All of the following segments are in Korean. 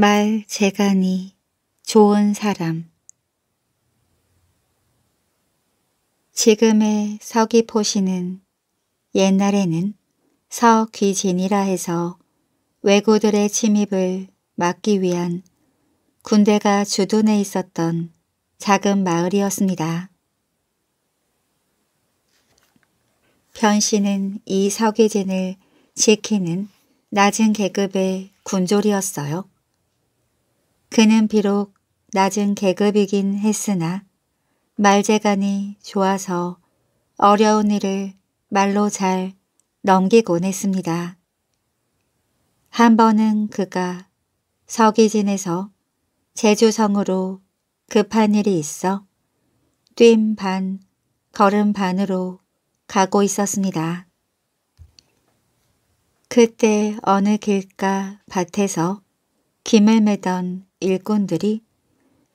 말 재간이 좋은 사람 지금의 서귀포시는 옛날에는 서귀진이라 해서 왜구들의 침입을 막기 위한 군대가 주둔해 있었던 작은 마을이었습니다. 변씨는 이 서귀진을 지키는 낮은 계급의 군졸이었어요. 그는 비록 낮은 계급이긴 했으나 말재간이 좋아서 어려운 일을 말로 잘 넘기곤 했습니다. 한 번은 그가 서기진에서 제주성으로 급한 일이 있어 뛴 반, 걸음 반으로 가고 있었습니다. 그때 어느 길가 밭에서 김을 매던 일꾼들이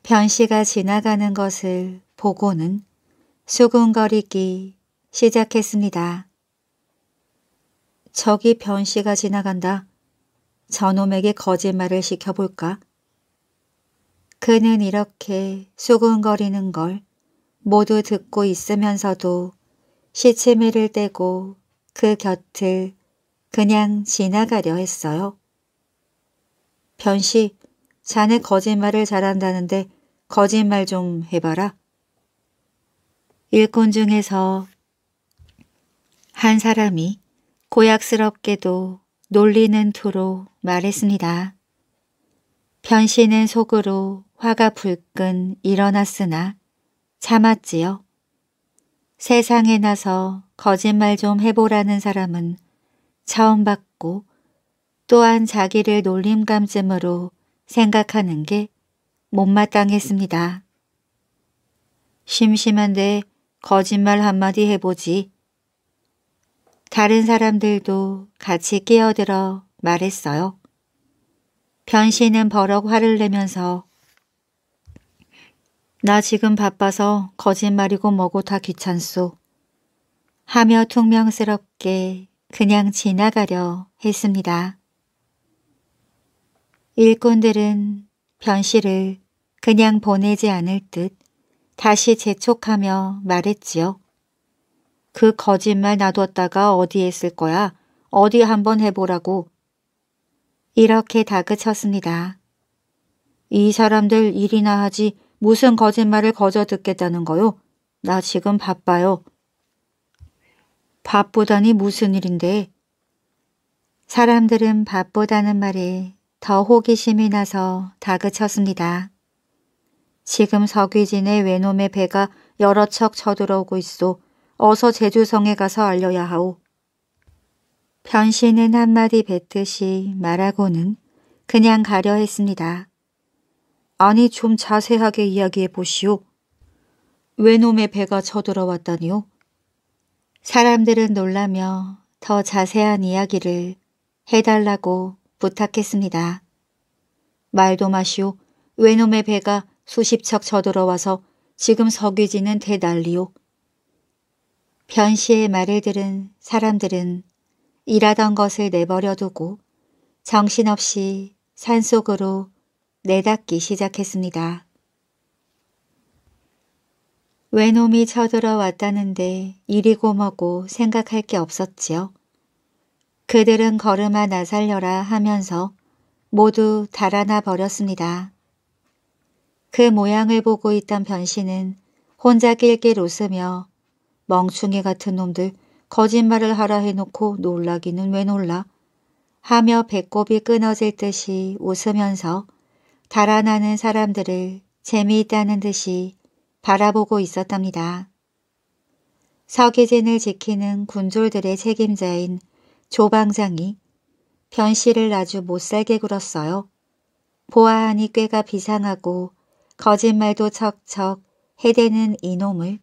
변씨가 지나가는 것을 보고는 수근거리기 시작했습니다. 저기 변씨가 지나간다. 저놈에게 거짓말을 시켜볼까? 그는 이렇게 수근거리는걸 모두 듣고 있으면서도 시치미를 떼고 그 곁을 그냥 지나가려 했어요. 변씨, 자네 거짓말을 잘한다는데 거짓말 좀 해봐라. 일꾼 중에서 한 사람이 고약스럽게도 놀리는 투로 말했습니다. 변씨는 속으로 화가 불끈 일어났으나 참았지요. 세상에 나서 거짓말 좀 해보라는 사람은 처음 받고 또한 자기를 놀림감쯤으로 생각하는 게 못마땅했습니다. 심심한데 거짓말 한마디 해보지. 다른 사람들도 같이 끼어들어 말했어요. 변신은 버럭 화를 내면서 나 지금 바빠서 거짓말이고 뭐고 다 귀찮소. 하며 퉁명스럽게 그냥 지나가려 했습니다. 일꾼들은 변씨를 그냥 보내지 않을 듯 다시 재촉하며 말했지요. 그 거짓말 놔뒀다가 어디에 쓸 거야? 어디 한번 해보라고. 이렇게 다그쳤습니다. 이 사람들 일이나 하지 무슨 거짓말을 거저 듣겠다는 거요? 나 지금 바빠요. 바쁘다니 무슨 일인데? 사람들은 바쁘다는 말에 더 호기심이 나서 다그쳤습니다. 지금 서귀진의 외놈의 배가 여러 척 쳐들어오고 있어 어서 제주성에 가서 알려야 하오. 변신은 한마디 뱉듯이 말하고는 그냥 가려 했습니다. 아니 좀 자세하게 이야기해 보시오. 외놈의 배가 쳐들어왔다니요. 사람들은 놀라며 더 자세한 이야기를 해달라고 부탁했습니다. 말도 마시오. 외놈의 배가 수십 척 쳐들어와서 지금 석유지는 대난리요. 변시의 말을 들은 사람들은 일하던 것을 내버려 두고 정신없이 산속으로 내닫기 시작했습니다. 외놈이 쳐들어왔다는데 이리고 뭐고 생각할 게 없었지요. 그들은 걸음아 나살려라 하면서 모두 달아나 버렸습니다. 그 모양을 보고 있던 변신은 혼자 길길 웃으며 멍충이 같은 놈들 거짓말을 하라 해놓고 놀라기는 왜 놀라 하며 배꼽이 끊어질 듯이 웃으면서 달아나는 사람들을 재미있다는 듯이 바라보고 있었답니다. 서기진을 지키는 군졸들의 책임자인 조방장이 변씨를 아주 못살게 굴었어요. 보아하니 꾀가 비상하고 거짓말도 척척 해대는 이놈을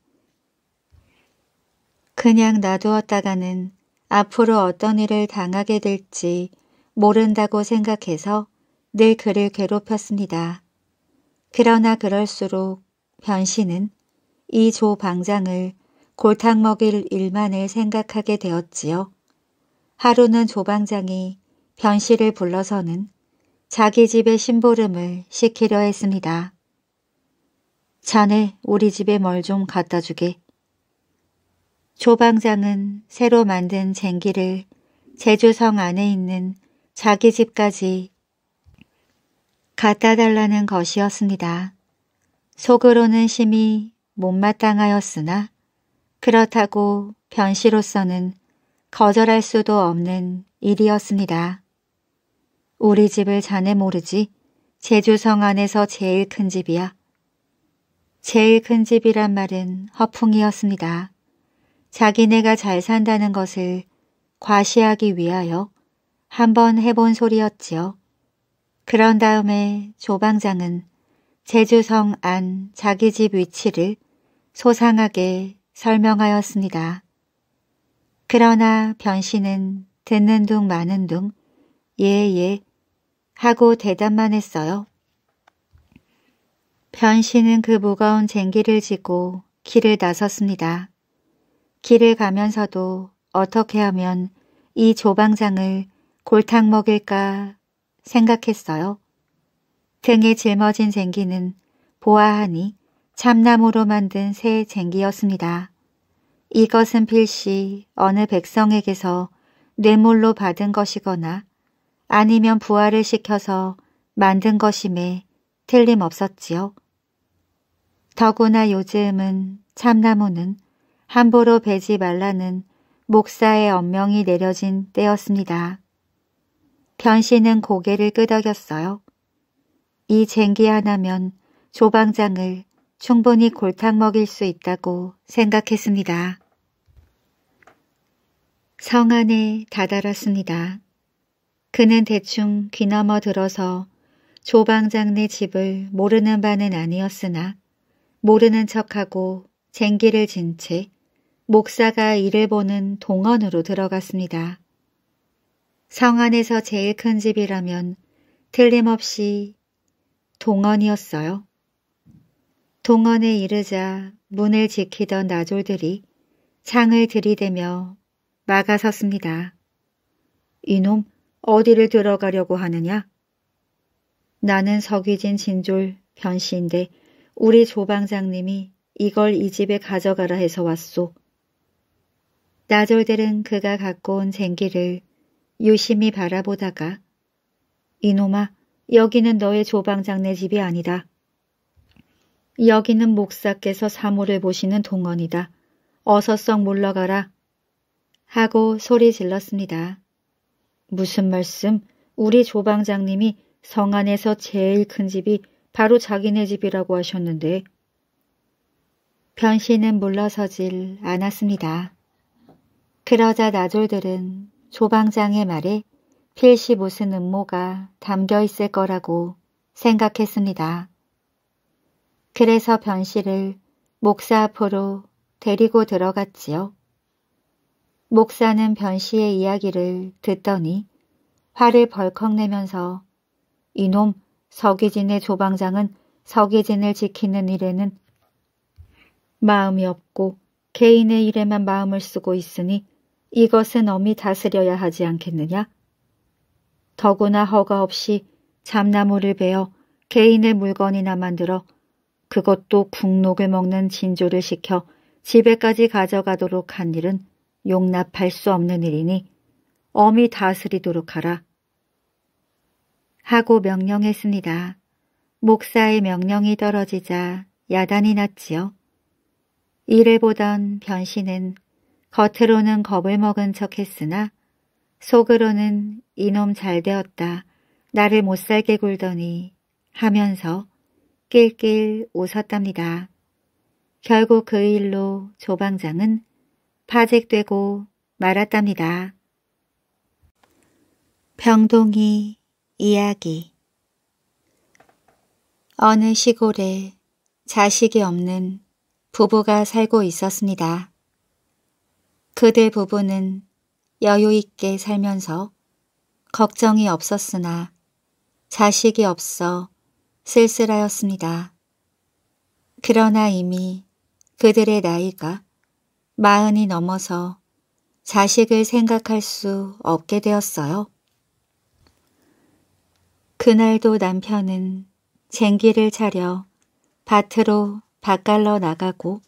그냥 놔두었다가는 앞으로 어떤 일을 당하게 될지 모른다고 생각해서 늘 그를 괴롭혔습니다. 그러나 그럴수록 변씨는 이조 방장을 골탕 먹일 일만을 생각하게 되었지요. 하루는 조방장이 변씨를 불러서는 자기 집에 심보름을 시키려 했습니다. 자네 우리 집에 뭘 좀 갖다 주게. 조방장은 새로 만든 쟁기를 제주성 안에 있는 자기 집까지 갖다 달라는 것이었습니다. 속으로는 심히 못마땅하였으나 그렇다고 변씨로서는 거절할 수도 없는 일이었습니다. 우리 집을 자네 모르지. 제주성 안에서 제일 큰 집이야. 제일 큰 집이란 말은 허풍이었습니다. 자기네가 잘 산다는 것을 과시하기 위하여 한번 해본 소리였지요. 그런 다음에 조방장은 제주성 안 자기 집 위치를 소상하게 설명하였습니다. 그러나 변신은 듣는 둥 마는 둥 예예 예 하고 대답만 했어요. 변신은 그 무거운 쟁기를 지고 길을 나섰습니다. 길을 가면서도 어떻게 하면 이 조방장을 골탕 먹일까 생각했어요. 등에 짊어진 쟁기는 보아하니 참나무로 만든 새 쟁기였습니다. 이것은 필시 어느 백성에게서 뇌물로 받은 것이거나 아니면 부활을 시켜서 만든 것임에 틀림없었지요. 더구나 요즘은 참나무는 함부로 베지 말라는 목사의 엄명이 내려진 때였습니다. 변신은 고개를 끄덕였어요. 이 쟁기 하나면 조방장을 충분히 골탕 먹일 수 있다고 생각했습니다. 성 안에 다다랐습니다. 그는 대충 귀넘어 들어서 조방장네 집을 모르는 바는 아니었으나 모르는 척하고 쟁기를 진 채 목사가 일을 보는 동원으로 들어갔습니다. 성 안에서 제일 큰 집이라면 틀림없이 동원이었어요. 동원에 이르자 문을 지키던 나졸들이 창을 들이대며 막아섰습니다. 이놈 어디를 들어가려고 하느냐? 나는 서귀진 진졸 변씨인데 우리 조방장님이 이걸 이 집에 가져가라 해서 왔소. 나졸들은 그가 갖고 온 쟁기를 유심히 바라보다가 이놈아 여기는 너의 조방장네 집이 아니다. 여기는 목사께서 사물을 보시는 동원이다. 어서 썩 물러가라. 하고 소리 질렀습니다. 무슨 말씀? 우리 조방장님이 성 안에서 제일 큰 집이 바로 자기네 집이라고 하셨는데 변신은 물러서질 않았습니다. 그러자 나졸들은 조방장의 말에 필시 무슨 음모가 담겨 있을 거라고 생각했습니다. 그래서 변씨을 목사 앞으로 데리고 들어갔지요. 목사는 변씨의 이야기를 듣더니 화를 벌컥 내면서 이놈 서기진의 조방장은 서기진을 지키는 일에는 마음이 없고 개인의 일에만 마음을 쓰고 있으니 이것은 어미 다스려야 하지 않겠느냐? 더구나 허가 없이 잡나무를 베어 개인의 물건이나 만들어 그것도 국록을 먹는 진조를 시켜 집에까지 가져가도록 한 일은 용납할 수 없는 일이니 어미 다스리도록 하라. 하고 명령했습니다. 목사의 명령이 떨어지자 야단이 났지요. 이를 보던 변신은 겉으로는 겁을 먹은 척 했으나 속으로는 이놈 잘 되었다. 나를 못 살게 굴더니 하면서 낄낄 웃었답니다. 결국 그 일로 조방장은 파직되고 말았답니다. 병동이 이야기 어느 시골에 자식이 없는 부부가 살고 있었습니다. 그들 부부는 여유 있게 살면서 걱정이 없었으나 자식이 없어 쓸쓸하였습니다. 그러나 이미 그들의 나이가 마흔이 넘어서 자식을 생각할 수 없게 되었어요. 그날도 남편은 쟁기를 차려 밭으로 밭갈러 나가고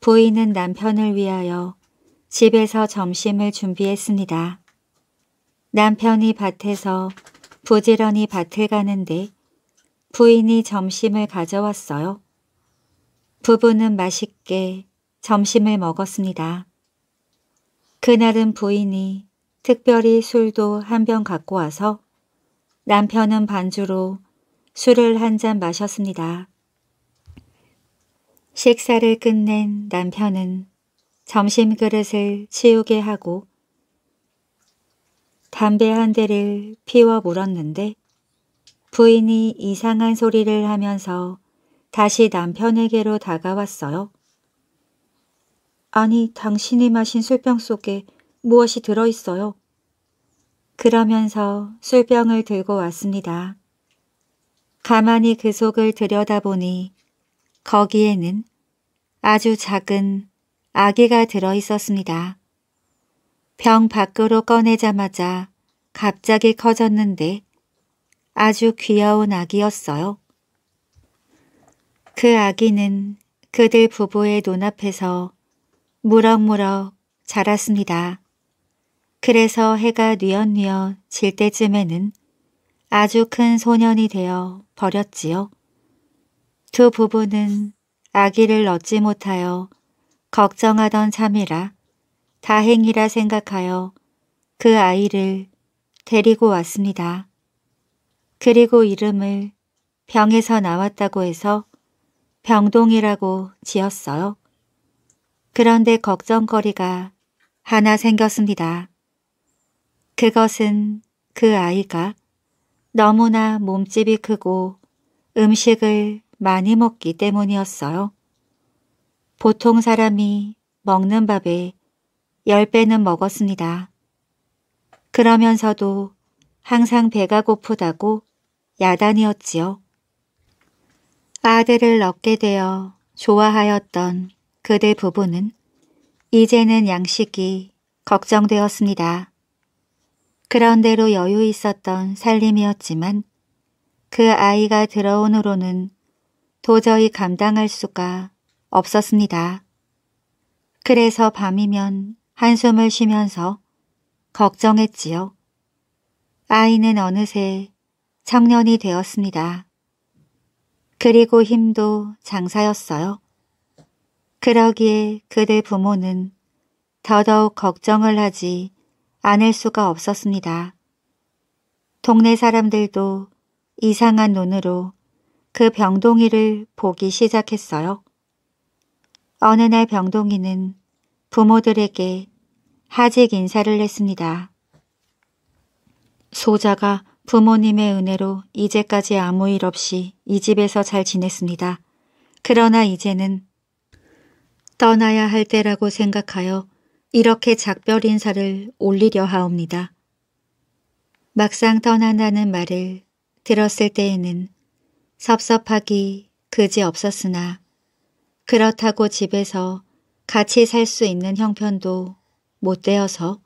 부인은 남편을 위하여 집에서 점심을 준비했습니다. 남편이 밭에서 부지런히 밭을 가는데 부인이 점심을 가져왔어요. 부부는 맛있게 점심을 먹었습니다. 그날은 부인이 특별히 술도 한 병 갖고 와서 남편은 반주로 술을 한 잔 마셨습니다. 식사를 끝낸 남편은 점심 그릇을 치우게 하고 담배 한 대를 피워 물었는데 부인이 이상한 소리를 하면서 다시 남편에게로 다가왔어요. 아니 당신이 마신 술병 속에 무엇이 들어있어요? 그러면서 술병을 들고 왔습니다. 가만히 그 속을 들여다보니 거기에는 아주 작은 아기가 들어있었습니다. 병 밖으로 꺼내자마자 갑자기 커졌는데 아주 귀여운 아기였어요. 그 아기는 그들 부부의 눈앞에서 무럭무럭 자랐습니다. 그래서 해가 뉘엿뉘엿 질 때쯤에는 아주 큰 소년이 되어 버렸지요. 두 부부는 아기를 얻지 못하여 걱정하던 참이라 다행이라 생각하여 그 아이를 데리고 왔습니다. 그리고 이름을 병에서 나왔다고 해서 병동이라고 지었어요. 그런데 걱정거리가 하나 생겼습니다. 그것은 그 아이가 너무나 몸집이 크고 음식을 많이 먹기 때문이었어요. 보통 사람이 먹는 밥에열배는 먹었습니다. 그러면서도 항상 배가 고프다고 야단이었지요. 아들을 얻게 되어 좋아하였던 그들 부부는 이제는 양식이 걱정되었습니다. 그런대로 여유 있었던 살림이었지만 그 아이가 들어온 후로는 도저히 감당할 수가 없었습니다. 그래서 밤이면 한숨을 쉬면서 걱정했지요. 아이는 어느새 청년이 되었습니다. 그리고 힘도 장사였어요. 그러기에 그들 부모는 더더욱 걱정을 하지 않을 수가 없었습니다. 동네 사람들도 이상한 눈으로 그 병동이를 보기 시작했어요. 어느 날 병동이는 부모들에게 하직 인사를 했습니다. 소자가 부모님의 은혜로 이제까지 아무 일 없이 이 집에서 잘 지냈습니다. 그러나 이제는 떠나야 할 때라고 생각하여 이렇게 작별 인사를 올리려 하옵니다. 막상 떠난다는 말을 들었을 때에는 섭섭하기 그지 없었으나 그렇다고 집에서 같이 살 수 있는 형편도 못 되어서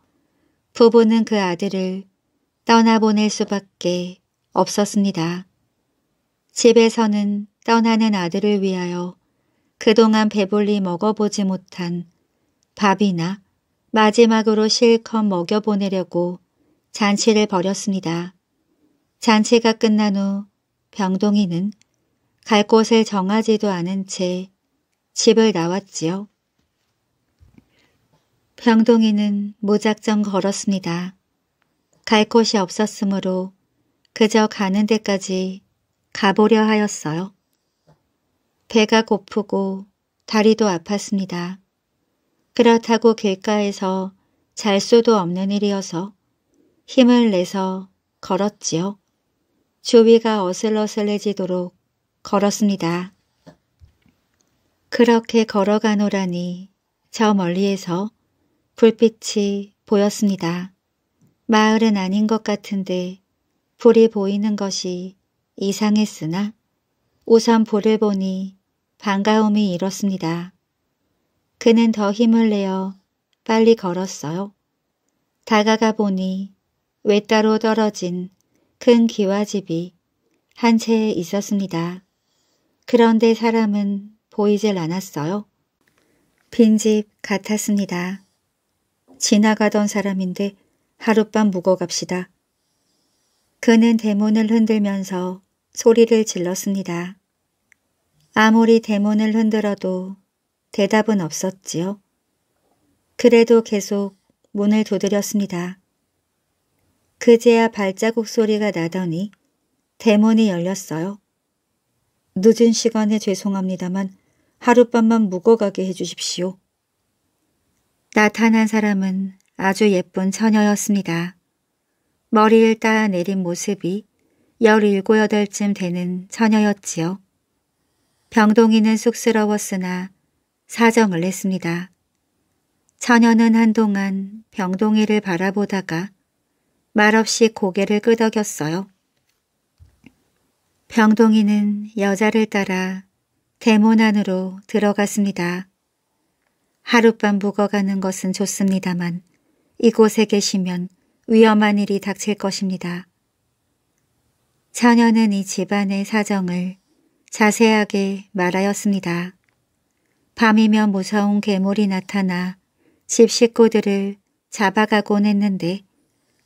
부부는 그 아들을 떠나보낼 수밖에 없었습니다. 집에서는 떠나는 아들을 위하여 그동안 배불리 먹어보지 못한 밥이나 마지막으로 실컷 먹여보내려고 잔치를 벌였습니다. 잔치가 끝난 후 병동이는 갈 곳을 정하지도 않은 채 집을 나왔지요. 병동이는 무작정 걸었습니다. 갈 곳이 없었으므로 그저 가는 데까지 가보려 하였어요. 배가 고프고 다리도 아팠습니다. 그렇다고 길가에서 잘 수도 없는 일이어서 힘을 내서 걸었지요. 주위가 어슬러슬해지도록 걸었습니다. 그렇게 걸어가노라니 저 멀리에서 불빛이 보였습니다. 마을은 아닌 것 같은데 불이 보이는 것이 이상했으나 우선 불을 보니 반가움이 일었습니다. 그는 더 힘을 내어 빨리 걸었어요. 다가가 보니 외따로 떨어진 큰 기와집이 한 채 있었습니다. 그런데 사람은 보이질 않았어요. 빈집 같았습니다. 지나가던 사람인데 하룻밤 묵어갑시다. 그는 대문을 흔들면서 소리를 질렀습니다. 아무리 대문을 흔들어도 대답은 없었지요. 그래도 계속 문을 두드렸습니다. 그제야 발자국 소리가 나더니 대문이 열렸어요. 늦은 시간에 죄송합니다만 하룻밤만 묵어가게 해주십시오. 나타난 사람은 아주 예쁜 처녀였습니다. 머리를 따 내린 모습이 열일곱 여덟쯤 되는 처녀였지요. 병동이는 쑥스러웠으나 사정을 냈습니다. 처녀는 한동안 병동이를 바라보다가 말없이 고개를 끄덕였어요. 병동이는 여자를 따라 대문 안으로 들어갔습니다. 하룻밤 묵어가는 것은 좋습니다만 이곳에 계시면 위험한 일이 닥칠 것입니다. 처녀는 이 집안의 사정을 자세하게 말하였습니다. 밤이면 무서운 괴물이 나타나 집 식구들을 잡아가곤 했는데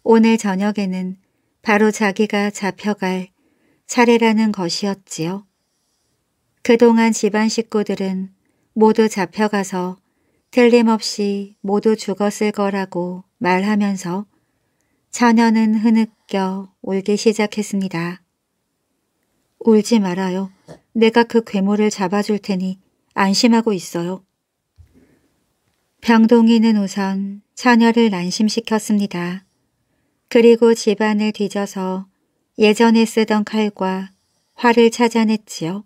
오늘 저녁에는 바로 자기가 잡혀갈 차례라는 것이었지요. 그동안 집안 식구들은 모두 잡혀가서 틀림없이 모두 죽었을 거라고 말하면서 처녀는 흐느껴 울기 시작했습니다. 울지 말아요. 내가 그 괴물을 잡아줄 테니 안심하고 있어요. 병동이는 우선 처녀를 난심시켰습니다. 그리고 집안을 뒤져서 예전에 쓰던 칼과 활을 찾아냈지요.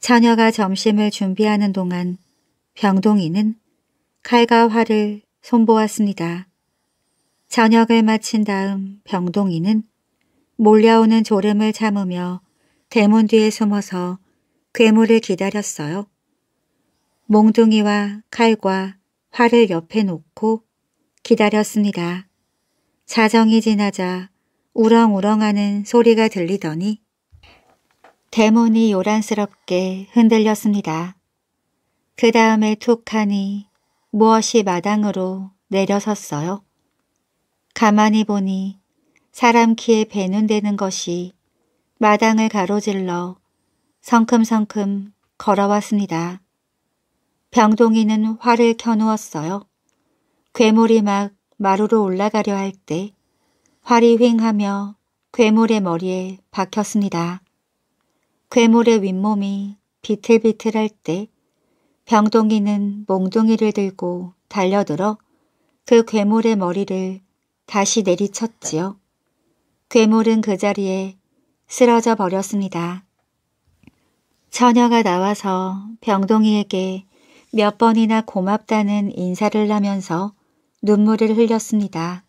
처녀가 점심을 준비하는 동안 병동이는 칼과 활을 손보았습니다. 저녁을 마친 다음 병동이는 몰려오는 졸음을 참으며 대문 뒤에 숨어서 괴물을 기다렸어요. 몽둥이와 칼과 활을 옆에 놓고 기다렸습니다. 자정이 지나자 우렁우렁하는 소리가 들리더니 대문이 요란스럽게 흔들렸습니다. 그 다음에 툭하니 무엇이 마당으로 내려섰어요. 가만히 보니 사람 키에 배는되는 것이 마당을 가로질러 성큼성큼 걸어왔습니다. 병동이는 활을 켜놓았어요. 괴물이 막 마루로 올라가려 할 때 활이 휑하며 괴물의 머리에 박혔습니다. 괴물의 윗몸이 비틀비틀할 때 병동이는 몽둥이를 들고 달려들어 그 괴물의 머리를 다시 내리쳤지요. 괴물은 그 자리에 쓰러져 버렸습니다. 처녀가 나와서 병동이에게 몇 번이나 고맙다는 인사를 하면서 눈물을 흘렸습니다.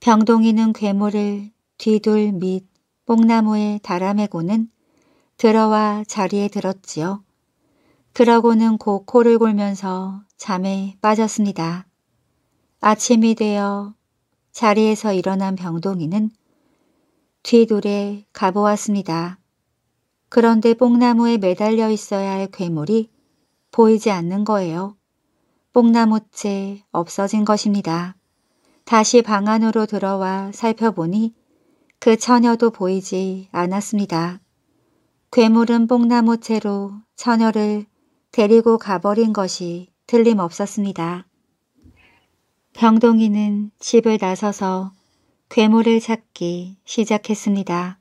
병동이는 괴물을 뒤돌 밑 뽕나무에 달아매고는 들어와 자리에 들었지요. 그러고는 고 코를 골면서 잠에 빠졌습니다. 아침이 되어 자리에서 일어난 병동이는 뒤돌에 가보았습니다. 그런데 뽕나무에 매달려 있어야 할 괴물이 보이지 않는 거예요. 뽕나무채 없어진 것입니다. 다시 방 안으로 들어와 살펴보니 그 처녀도 보이지 않았습니다. 괴물은 뽕나무채로 처녀를 데리고 가버린 것이 틀림없었습니다. 병동이는 집을 나서서 괴물을 찾기 시작했습니다.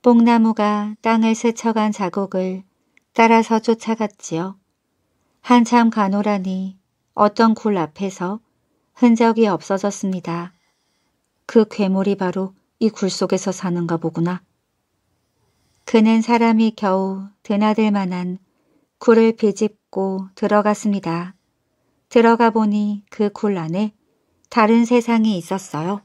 뽕나무가 땅을 스쳐간 자국을 따라서 쫓아갔지요. 한참 가노라니 어떤 굴 앞에서 흔적이 없어졌습니다. 그 괴물이 바로 이 굴 속에서 사는가 보구나. 그는 사람이 겨우 드나들 만한 굴을 비집고 들어갔습니다. 들어가 보니 그 굴 안에 다른 세상이 있었어요.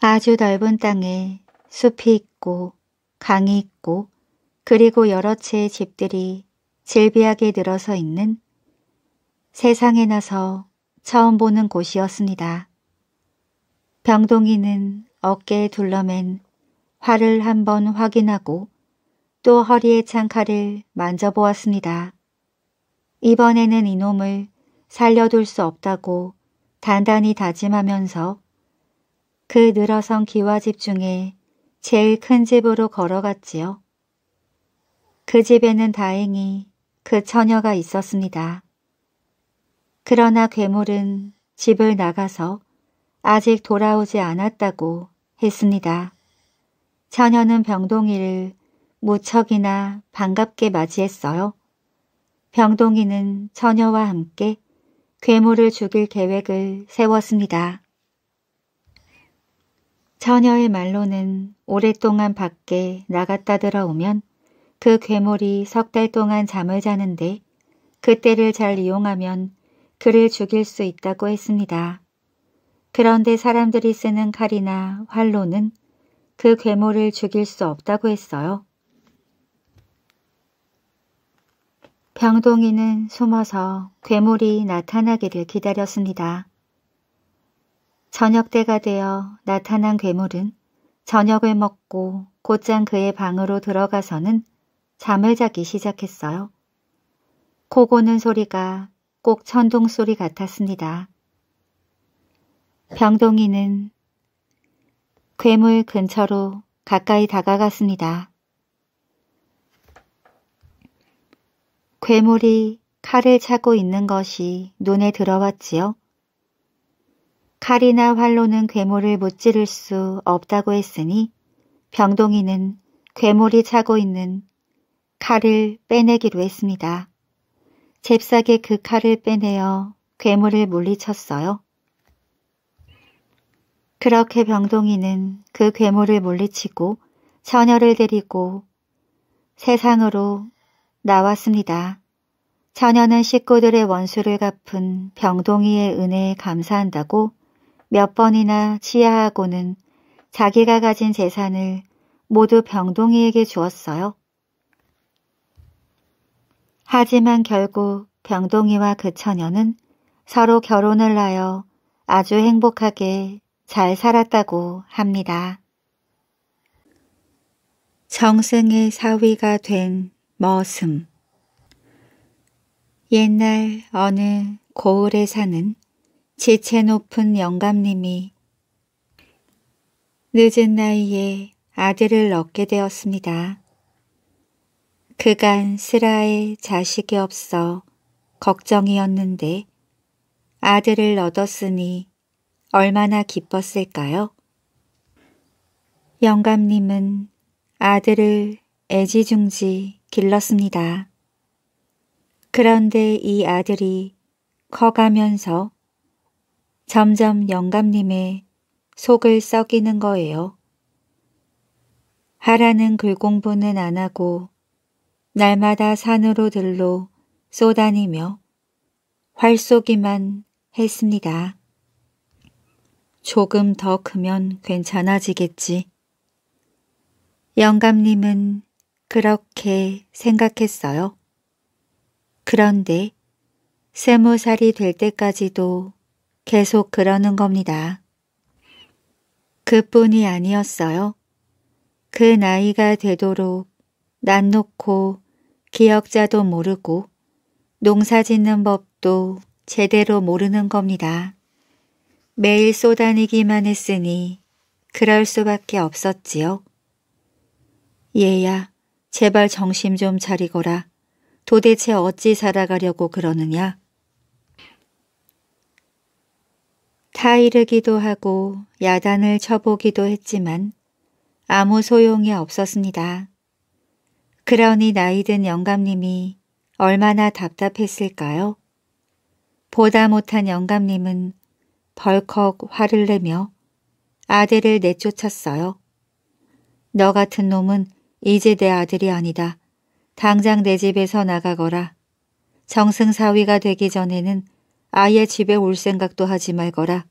아주 넓은 땅에 숲이 있고 강이 있고 그리고 여러 채의 집들이 질비하게 늘어서 있는 세상에 나서 처음 보는 곳이었습니다. 병동이는 어깨에 둘러맨 활을 한번 확인하고 또 허리에 찬 칼을 만져보았습니다. 이번에는 이놈을 살려둘 수 없다고 단단히 다짐하면서 그 늘어선 기와집 중에 제일 큰 집으로 걸어갔지요. 그 집에는 다행히 그 처녀가 있었습니다. 그러나 괴물은 집을 나가서 아직 돌아오지 않았다고 했습니다. 처녀는 병동이를 무척이나 반갑게 맞이했어요. 병동이는 처녀와 함께 괴물을 죽일 계획을 세웠습니다. 처녀의 말로는 오랫동안 밖에 나갔다 들어오면 그 괴물이 석 달 동안 잠을 자는데 그때를 잘 이용하면 그를 죽일 수 있다고 했습니다. 그런데 사람들이 쓰는 칼이나 활로는 그 괴물을 죽일 수 없다고 했어요. 병동이는 숨어서 괴물이 나타나기를 기다렸습니다. 저녁 때가 되어 나타난 괴물은 저녁을 먹고 곧장 그의 방으로 들어가서는 잠을 자기 시작했어요. 코 고는 소리가 꼭 천둥 소리 같았습니다. 병동이는 괴물 근처로 가까이 다가갔습니다. 괴물이 칼을 차고 있는 것이 눈에 들어왔지요. 칼이나 활로는 괴물을 무찌를 수 없다고 했으니 병동이는 괴물이 차고 있는 칼을 빼내기로 했습니다. 잽싸게 그 칼을 빼내어 괴물을 물리쳤어요. 그렇게 병동이는 그 괴물을 물리치고 처녀를 데리고 세상으로 나왔습니다. 처녀는 식구들의 원수를 갚은 병동이의 은혜에 감사한다고 몇 번이나 치아하고는 자기가 가진 재산을 모두 병동이에게 주었어요. 하지만 결국 병동이와 그 처녀는 서로 결혼을 하여 아주 행복하게 잘 살았다고 합니다. 정승의 사위가 된 머슴 옛날 어느 고을에 사는 지체 높은 영감님이 늦은 나이에 아들을 얻게 되었습니다. 그간 슬라에 자식이 없어 걱정이었는데 아들을 얻었으니 얼마나 기뻤을까요? 영감님은 아들을 애지중지 길렀습니다. 그런데 이 아들이 커가면서 점점 영감님의 속을 썩이는 거예요. 하라는 글공부는 안 하고 날마다 산으로 들로 쏘다니며 활쏘기만 했습니다. 조금 더 크면 괜찮아지겠지. 영감님은 그렇게 생각했어요. 그런데 스무 살이 될 때까지도 계속 그러는 겁니다. 그뿐이 아니었어요. 그 나이가 되도록 난 놓고 기억자도 모르고 농사 짓는 법도 제대로 모르는 겁니다. 매일 쏘다니기만 했으니 그럴 수밖에 없었지요. 얘야, 제발 정신 좀 차리거라. 도대체 어찌 살아가려고 그러느냐? 타이르기도 하고 야단을 쳐보기도 했지만 아무 소용이 없었습니다. 그러니 나이든 영감님이 얼마나 답답했을까요? 보다 못한 영감님은 벌컥 화를 내며 아들을 내쫓았어요. 너 같은 놈은 이제 내 아들이 아니다. 당장 내 집에서 나가거라. 정승사위가 되기 전에는 아예 집에 올 생각도 하지 말거라.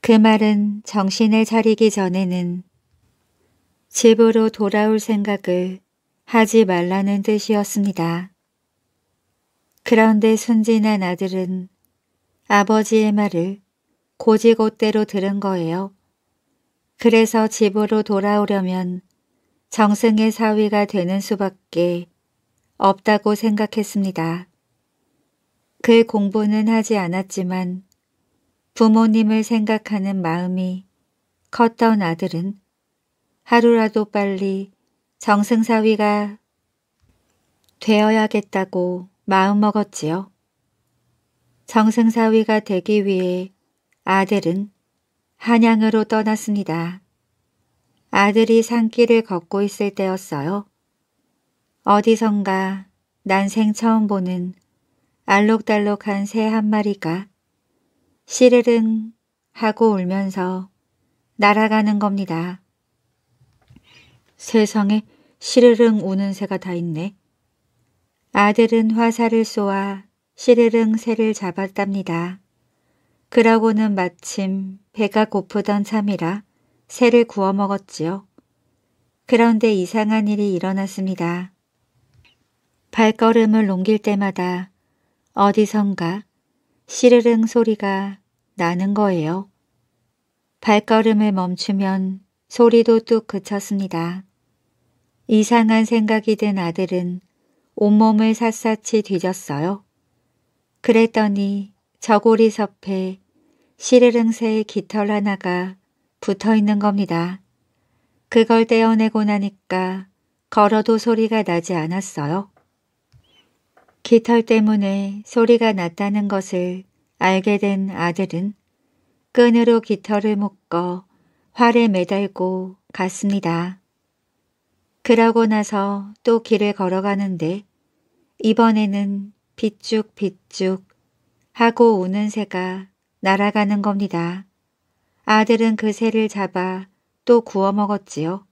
그 말은 정신을 차리기 전에는 집으로 돌아올 생각을 하지 말라는 뜻이었습니다. 그런데 순진한 아들은 아버지의 말을 고지고대로 들은 거예요. 그래서 집으로 돌아오려면 정승의 사위가 되는 수밖에 없다고 생각했습니다. 그 공부는 하지 않았지만 부모님을 생각하는 마음이 컸던 아들은 하루라도 빨리 정승사위가 되어야겠다고 마음먹었지요. 정승사위가 되기 위해 아들은 한양으로 떠났습니다. 아들이 산길을 걷고 있을 때였어요. 어디선가 난생 처음 보는 알록달록한 새 한 마리가 시르릉 하고 울면서 날아가는 겁니다. 세상에 시르릉 우는 새가 다 있네. 아들은 화살을 쏘아 시르릉 새를 잡았답니다. 그러고는 마침 배가 고프던 참이라 새를 구워 먹었지요. 그런데 이상한 일이 일어났습니다. 발걸음을 옮길 때마다 어디선가 시르릉 소리가 나는 거예요. 발걸음을 멈추면 소리도 뚝 그쳤습니다. 이상한 생각이 든 아들은 온몸을 샅샅이 뒤졌어요. 그랬더니 저고리 섭에 시르릉새의 깃털 하나가 붙어 있는 겁니다. 그걸 떼어내고 나니까 걸어도 소리가 나지 않았어요. 깃털 때문에 소리가 났다는 것을 알게 된 아들은 끈으로 깃털을 묶어 활에 매달고 갔습니다. 그러고 나서 또 길을 걸어가는데 이번에는 비쭉비쭉 하고 우는 새가 날아가는 겁니다. 아들은 그 새를 잡아 또 구워 먹었지요.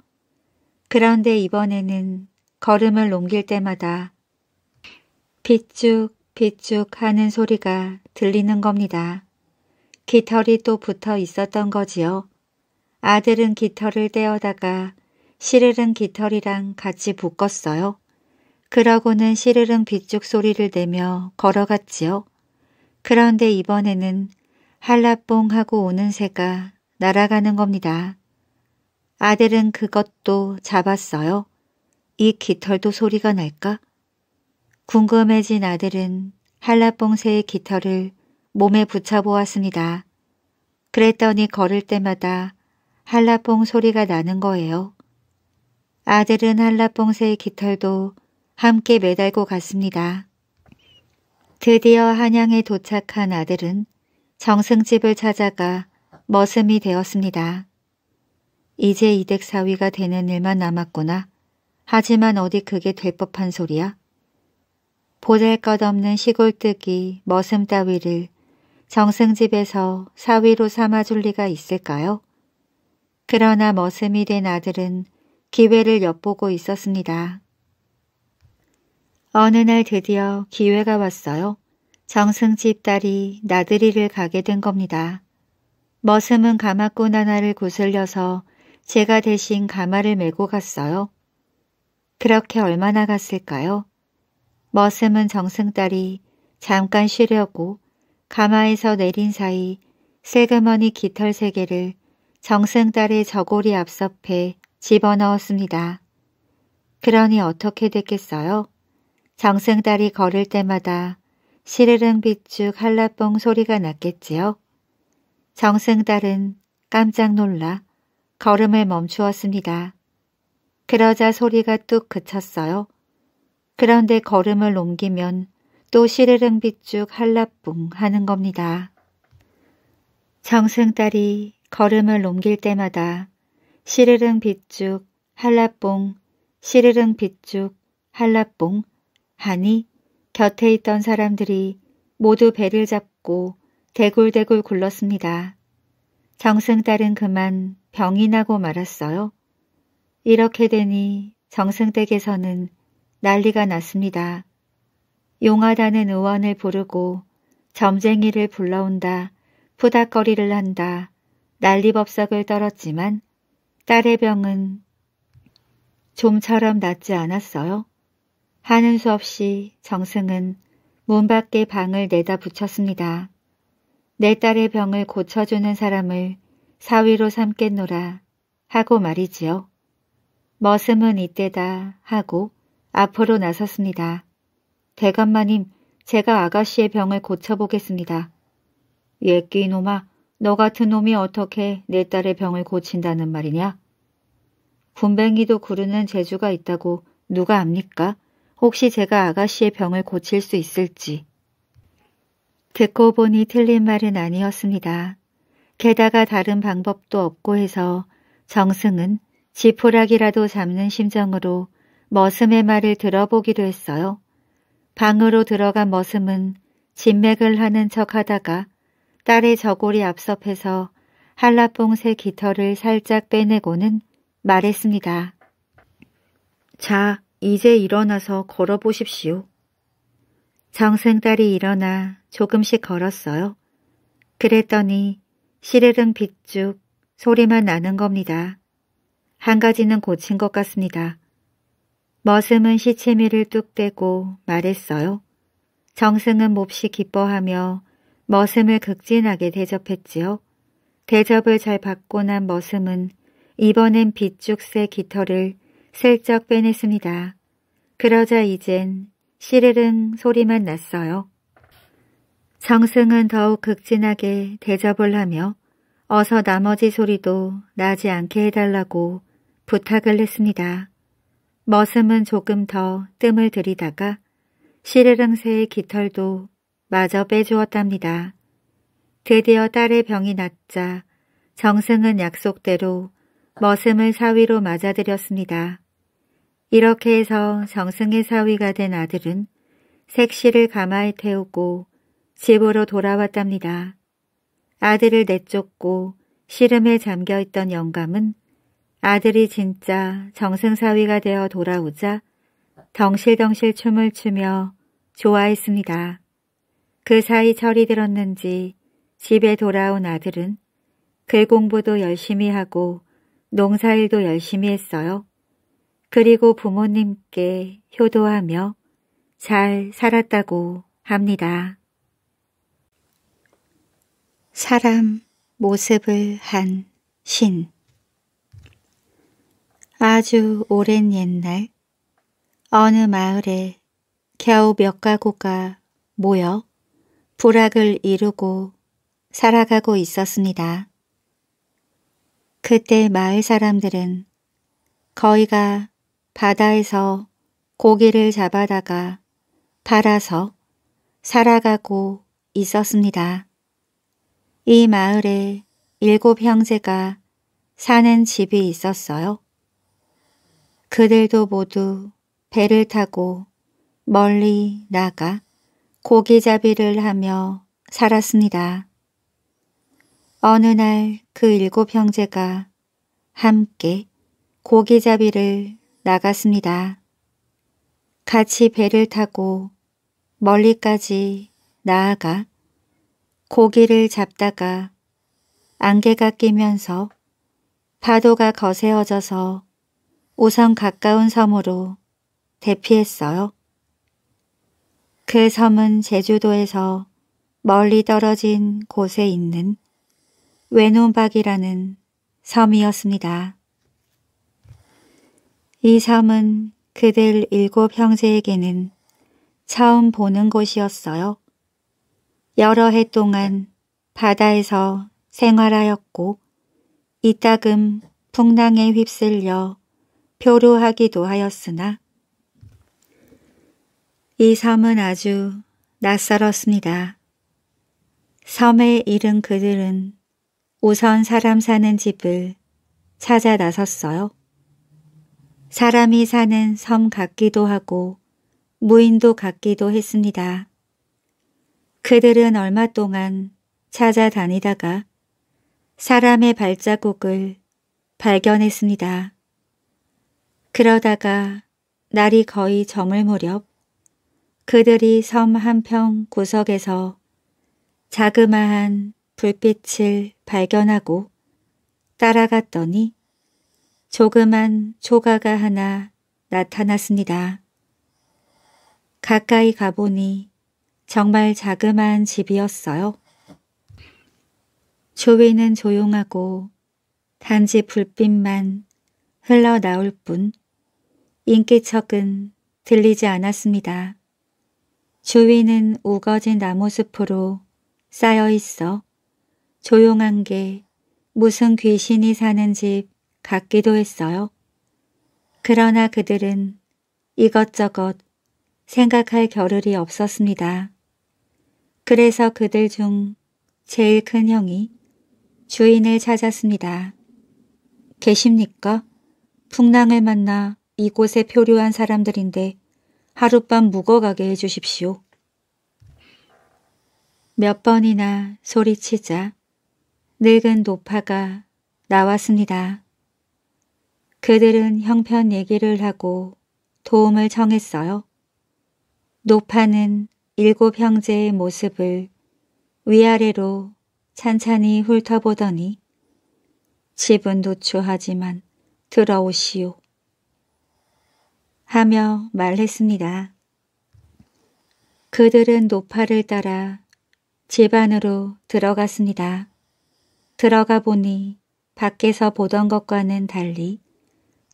그런데 이번에는 걸음을 옮길 때마다 비쭉비쭉 하는 소리가 들리는 겁니다. 깃털이 또 붙어 있었던 거지요. 아들은 깃털을 떼어다가 시르릉 깃털이랑 같이 묶었어요. 그러고는 시르릉 비쭉 소리를 내며 걸어갔지요. 그런데 이번에는 한라뽕 하고 오는 새가 날아가는 겁니다. 아들은 그것도 잡았어요. 이 깃털도 소리가 날까? 궁금해진 아들은 한라봉새의 깃털을 몸에 붙여보았습니다. 그랬더니 걸을 때마다 한라봉 소리가 나는 거예요. 아들은 한라봉새의 깃털도 함께 매달고 갔습니다. 드디어 한양에 도착한 아들은 정승집을 찾아가 머슴이 되었습니다. 이제 이댁사위가 되는 일만 남았구나. 하지만 어디 그게 될 법한 소리야? 보잘것없는 시골뜨기 머슴 따위를 정승집에서 사위로 삼아줄 리가 있을까요? 그러나 머슴이 된 아들은 기회를 엿보고 있었습니다. 어느 날 드디어 기회가 왔어요. 정승집 딸이 나들이를 가게 된 겁니다. 머슴은 가마꾼 하나를 구슬려서 제가 대신 가마를 메고 갔어요. 그렇게 얼마나 갔을까요? 머슴은 정승딸이 잠깐 쉬려고 가마에서 내린 사이 슬그머니 깃털 세 개를 정승딸의 저고리 앞섭에 집어넣었습니다. 그러니 어떻게 됐겠어요? 정승딸이 걸을 때마다 시르릉 비죽한라뽕 소리가 났겠지요? 정승딸은 깜짝 놀라 걸음을 멈추었습니다. 그러자 소리가 뚝 그쳤어요. 그런데 걸음을 옮기면 또 시르릉 빛죽 한라뿡 하는 겁니다. 정승딸이 걸음을 옮길 때마다 시르릉 빛죽 한라뽕 시르릉 빛죽 한라뽕 하니 곁에 있던 사람들이 모두 배를 잡고 대굴대굴 굴렀습니다. 정승딸은 그만 병이 나고 말았어요. 이렇게 되니 정승댁에서는 난리가 났습니다. 용하다는 의원을 부르고 점쟁이를 불러온다. 푸닥거리를 한다. 난리법석을 떨었지만 딸의 병은 좀처럼 낫지 않았어요. 하는 수 없이 정승은 문 밖에 방을 내다 붙였습니다. 내 딸의 병을 고쳐주는 사람을 사위로 삼겠노라 하고 말이지요. 머슴은 이때다 하고 앞으로 나섰습니다. 대감마님, 제가 아가씨의 병을 고쳐보겠습니다. 예끼 놈아, 너 같은 놈이 어떻게 내 딸의 병을 고친다는 말이냐? 군뱅이도 구르는 재주가 있다고 누가 압니까? 혹시 제가 아가씨의 병을 고칠 수 있을지. 듣고 보니 틀린 말은 아니었습니다. 게다가 다른 방법도 없고 해서 정승은 지푸라기라도 잡는 심정으로 머슴의 말을 들어보기로 했어요. 방으로 들어간 머슴은 진맥을 하는 척하다가 딸의 저고리 앞섭해서 한라봉새 깃털을 살짝 빼내고는 말했습니다. 자, 이제 일어나서 걸어보십시오. 정생 딸이 일어나 조금씩 걸었어요. 그랬더니 시르릉 빗죽 소리만 나는 겁니다. 한 가지는 고친 것 같습니다. 머슴은 시치미를 뚝 빼고 말했어요. 정승은 몹시 기뻐하며 머슴을 극진하게 대접했지요. 대접을 잘 받고 난 머슴은 이번엔 빗죽새 깃털을 슬쩍 빼냈습니다. 그러자 이젠 시르릉 소리만 났어요. 정승은 더욱 극진하게 대접을 하며 어서 나머지 소리도 나지 않게 해달라고 부탁을 했습니다. 머슴은 조금 더 뜸을 들이다가 시르릉새의 깃털도 마저 빼주었답니다. 드디어 딸의 병이 낫자 정승은 약속대로 머슴을 사위로 맞아들였습니다. 이렇게 해서 정승의 사위가 된 아들은 색시를 가마에 태우고 집으로 돌아왔답니다. 아들을 내쫓고 시름에 잠겨있던 영감은 아들이 진짜 정승사위가 되어 돌아오자 덩실덩실 춤을 추며 좋아했습니다. 그 사이 철이 들었는지 집에 돌아온 아들은 글 공부도 열심히 하고 농사일도 열심히 했어요. 그리고 부모님께 효도하며 잘 살았다고 합니다. 사람 모습을 한신 아주 오랜 옛날 어느 마을에 겨우 몇 가구가 모여 불악을 이루고 살아가고 있었습니다. 그때 마을 사람들은 거의가 바다에서 고기를 잡아다가 팔아서 살아가고 있었습니다. 이 마을에 일곱 형제가 사는 집이 있었어요. 그들도 모두 배를 타고 멀리 나가 고기잡이를 하며 살았습니다. 어느 날 그 일곱 형제가 함께 고기잡이를 나갔습니다. 같이 배를 타고 멀리까지 나아가 고기를 잡다가 안개가 끼면서 파도가 거세어져서 우선 가까운 섬으로 대피했어요. 그 섬은 제주도에서 멀리 떨어진 곳에 있는 외눈박이라는 섬이었습니다. 이 섬은 그들 일곱 형제에게는 처음 보는 곳이었어요. 여러 해 동안 바다에서 생활하였고 이따금 풍랑에 휩쓸려 표류하기도 하였으나 이 섬은 아주 낯설었습니다. 섬에 이른 그들은 우선 사람 사는 집을 찾아 나섰어요. 사람이 사는 섬 같기도 하고 무인도 같기도 했습니다. 그들은 얼마 동안 찾아다니다가 사람의 발자국을 발견했습니다. 그러다가 날이 거의 저물 무렵 그들이 섬 한 평 구석에서 자그마한 불빛을 발견하고 따라갔더니 조그만 초가가 하나 나타났습니다. 가까이 가보니 정말 자그마한 집이었어요. 주위는 조용하고 단지 불빛만 흘러나올 뿐 인기척은 들리지 않았습니다. 주위는 우거진 나무숲으로 쌓여 있어 조용한 게 무슨 귀신이 사는 집 같기도 했어요. 그러나 그들은 이것저것 생각할 겨를이 없었습니다. 그래서 그들 중 제일 큰 형이 주인을 찾았습니다. 계십니까? 풍랑을 만나 이곳에 표류한 사람들인데 하룻밤 묵어가게 해주십시오. 몇 번이나 소리치자 늙은 노파가 나왔습니다. 그들은 형편 얘기를 하고 도움을 청했어요. 노파는 일곱 형제의 모습을 위아래로 찬찬히 훑어보더니 집은 노초하지만 들어오시오. 하며 말했습니다. 그들은 노파를 따라 집 안으로 들어갔습니다. 들어가 보니 밖에서 보던 것과는 달리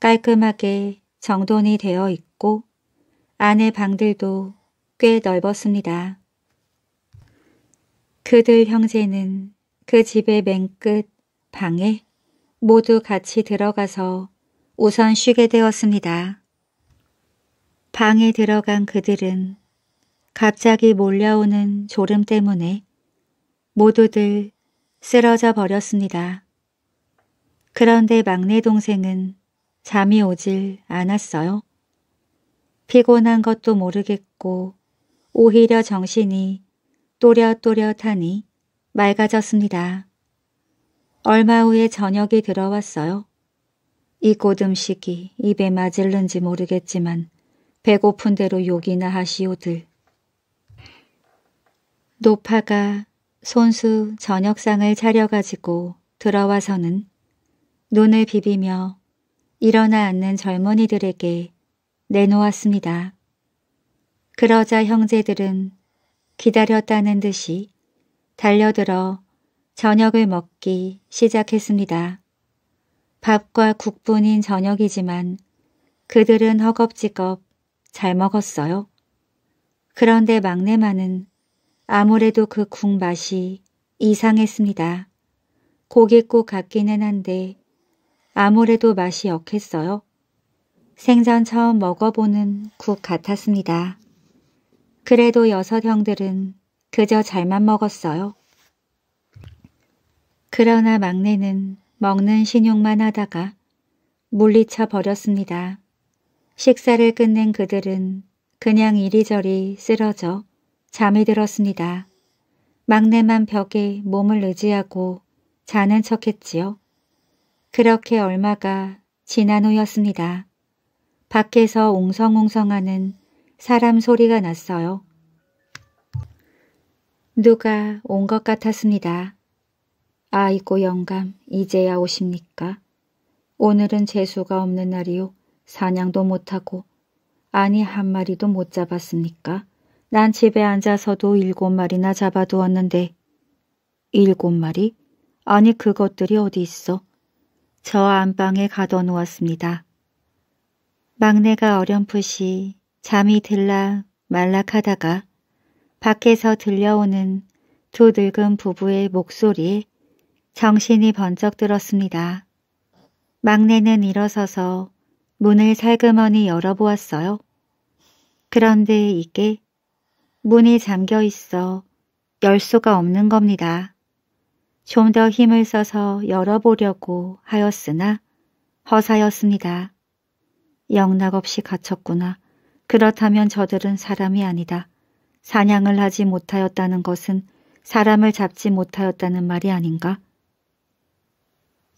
깔끔하게 정돈이 되어 있고 안의 방들도 꽤 넓었습니다. 그들 형제는 그 집의 맨 끝 방에 모두 같이 들어가서 우선 쉬게 되었습니다. 방에 들어간 그들은 갑자기 몰려오는 졸음 때문에 모두들 쓰러져 버렸습니다. 그런데 막내 동생은 잠이 오질 않았어요. 피곤한 것도 모르겠고 오히려 정신이 또렷또렷하니 맑아졌습니다. 얼마 후에 저녁이 들어왔어요. 이곳 음식이 입에 맞을는지 모르겠지만 배고픈 대로 욕이나 하시오들. 노파가 손수 저녁상을 차려가지고 들어와서는 눈을 비비며 일어나 앉는 젊은이들에게 내놓았습니다. 그러자 형제들은 기다렸다는 듯이 달려들어 저녁을 먹기 시작했습니다. 밥과 국뿐인 저녁이지만 그들은 허겁지겁 잘 먹었어요. 그런데 막내만은 아무래도 그 국 맛이 이상했습니다. 고깃국 같기는 한데 아무래도 맛이 역했어요. 생전 처음 먹어보는 국 같았습니다. 그래도 여섯 형들은 그저 잘만 먹었어요. 그러나 막내는 먹는 신용만 하다가 물리쳐 버렸습니다. 식사를 끝낸 그들은 그냥 이리저리 쓰러져 잠이 들었습니다. 막내만 벽에 몸을 의지하고 자는 척했지요. 그렇게 얼마가 지난 후였습니다. 밖에서 웅성웅성하는 사람 소리가 났어요. 누가 온 것 같았습니다. 아이고 영감, 이제야 오십니까? 오늘은 재수가 없는 날이요. 사냥도 못하고 아니 한 마리도 못 잡았습니까? 난 집에 앉아서도 일곱 마리나 잡아두었는데 일곱 마리? 아니 그것들이 어디 있어? 저 안방에 가둬놓았습니다. 막내가 어렴풋이 잠이 들라 말락하다가 밖에서 들려오는 두 늙은 부부의 목소리에 정신이 번쩍 들었습니다. 막내는 일어서서 문을 살그머니 열어보았어요. 그런데 이게 문이 잠겨 있어 열 수가 없는 겁니다. 좀 더 힘을 써서 열어보려고 하였으나 허사였습니다. 영락없이 갇혔구나. 그렇다면 저들은 사람이 아니다. 사냥을 하지 못하였다는 것은 사람을 잡지 못하였다는 말이 아닌가?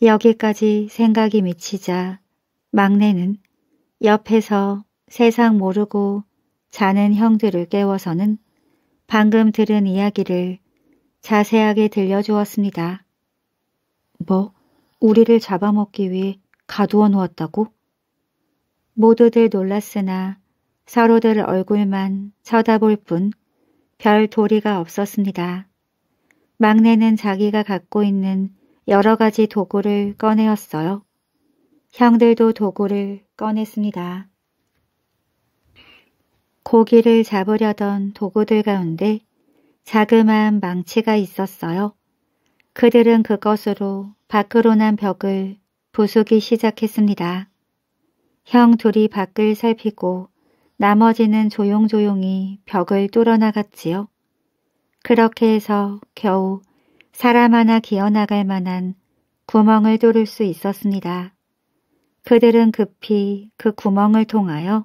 여기까지 생각이 미치자 막내는 옆에서 세상 모르고 자는 형들을 깨워서는 방금 들은 이야기를 자세하게 들려주었습니다. 뭐, 우리를 잡아먹기 위해 가두어 놓았다고? 모두들 놀랐으나 서로들 얼굴만 쳐다볼 뿐 별 도리가 없었습니다. 막내는 자기가 갖고 있는 여러 가지 도구를 꺼내었어요. 형들도 도구를 꺼냈습니다. 고기를 잡으려던 도구들 가운데 자그마한 망치가 있었어요. 그들은 그것으로 밖으로 난 벽을 부수기 시작했습니다. 형 둘이 밖을 살피고 나머지는 조용조용히 벽을 뚫어나갔지요. 그렇게 해서 겨우 사람 하나 기어나갈 만한 구멍을 뚫을 수 있었습니다. 그들은 급히 그 구멍을 통하여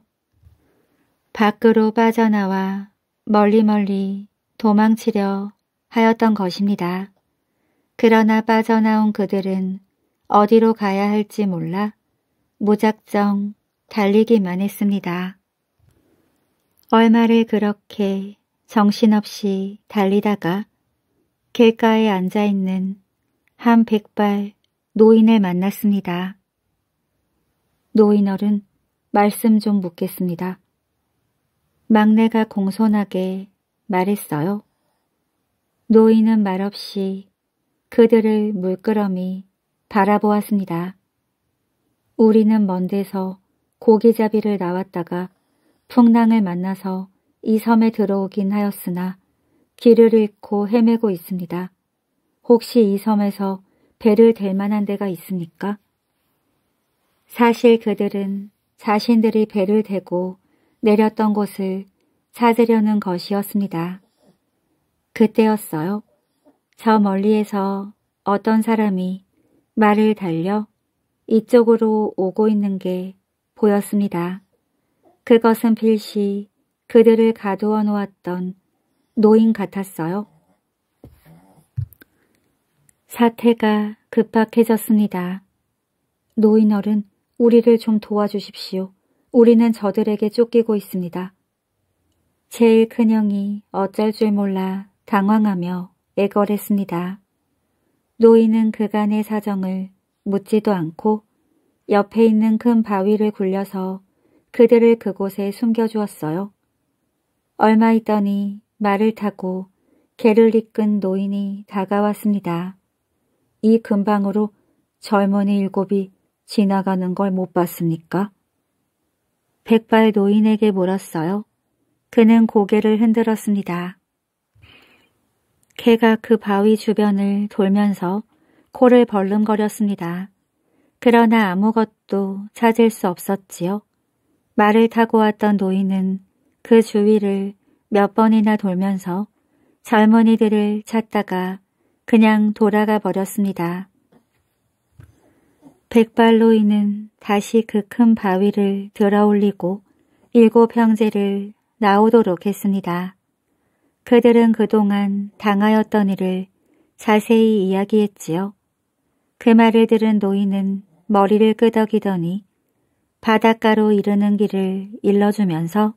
밖으로 빠져나와 멀리 멀리 도망치려 하였던 것입니다. 그러나 빠져나온 그들은 어디로 가야 할지 몰라 무작정 달리기만 했습니다. 얼마를 그렇게 정신없이 달리다가 길가에 앉아있는 한 백발 노인을 만났습니다. 노인 어른, 말씀 좀 묻겠습니다. 막내가 공손하게 말했어요. 노인은 말없이 그들을 물끄러미 바라보았습니다. 우리는 먼 데서 고기잡이를 나왔다가 풍랑을 만나서 이 섬에 들어오긴 하였으나 길을 잃고 헤매고 있습니다. 혹시 이 섬에서 배를 댈 만한 데가 있습니까? 사실 그들은 자신들이 배를 대고 내렸던 곳을 찾으려는 것이었습니다. 그때였어요. 저 멀리에서 어떤 사람이 말을 달려 이쪽으로 오고 있는 게 보였습니다. 그것은 필시 그들을 가두어 놓았던 노인 같았어요. 사태가 급박해졌습니다. 노인어른 우리를 좀 도와주십시오. 우리는 저들에게 쫓기고 있습니다. 제일 큰 형이 어쩔 줄 몰라 당황하며 애걸했습니다. 노인은 그간의 사정을 묻지도 않고 옆에 있는 큰 바위를 굴려서 그들을 그곳에 숨겨주었어요. 얼마 있더니 말을 타고 개를 이끈 노인이 다가왔습니다. 이 근방으로 젊은이 일곱이 지나가는 걸 못 봤습니까? 백발 노인에게 물었어요. 그는 고개를 흔들었습니다. 개가 그 바위 주변을 돌면서 코를 벌름거렸습니다. 그러나 아무것도 찾을 수 없었지요. 말을 타고 왔던 노인은 그 주위를 몇 번이나 돌면서 젊은이들을 찾다가 그냥 돌아가 버렸습니다. 백발로이는 다시 그 큰 바위를 들어올리고 일곱 형제를 나오도록 했습니다. 그들은 그동안 당하였던 일을 자세히 이야기했지요. 그 말을 들은 노인은 머리를 끄덕이더니 바닷가로 이르는 길을 일러주면서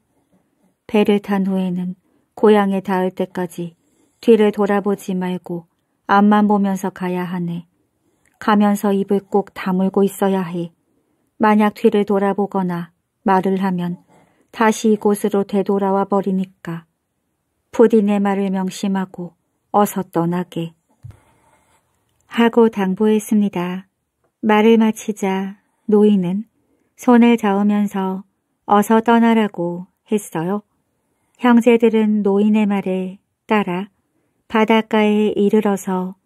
배를 탄 후에는 고향에 닿을 때까지 뒤를 돌아보지 말고 앞만 보면서 가야 하네. 가면서 입을 꼭 다물고 있어야 해. 만약 뒤를 돌아보거나 말을 하면 다시 이곳으로 되돌아와 버리니까. 부디 내 말을 명심하고 어서 떠나게. 하고 당부했습니다. 말을 마치자 노인은 손을 저으면서 어서 떠나라고 했어요. 형제들은 노인의 말에 따라 바닷가에 이르러서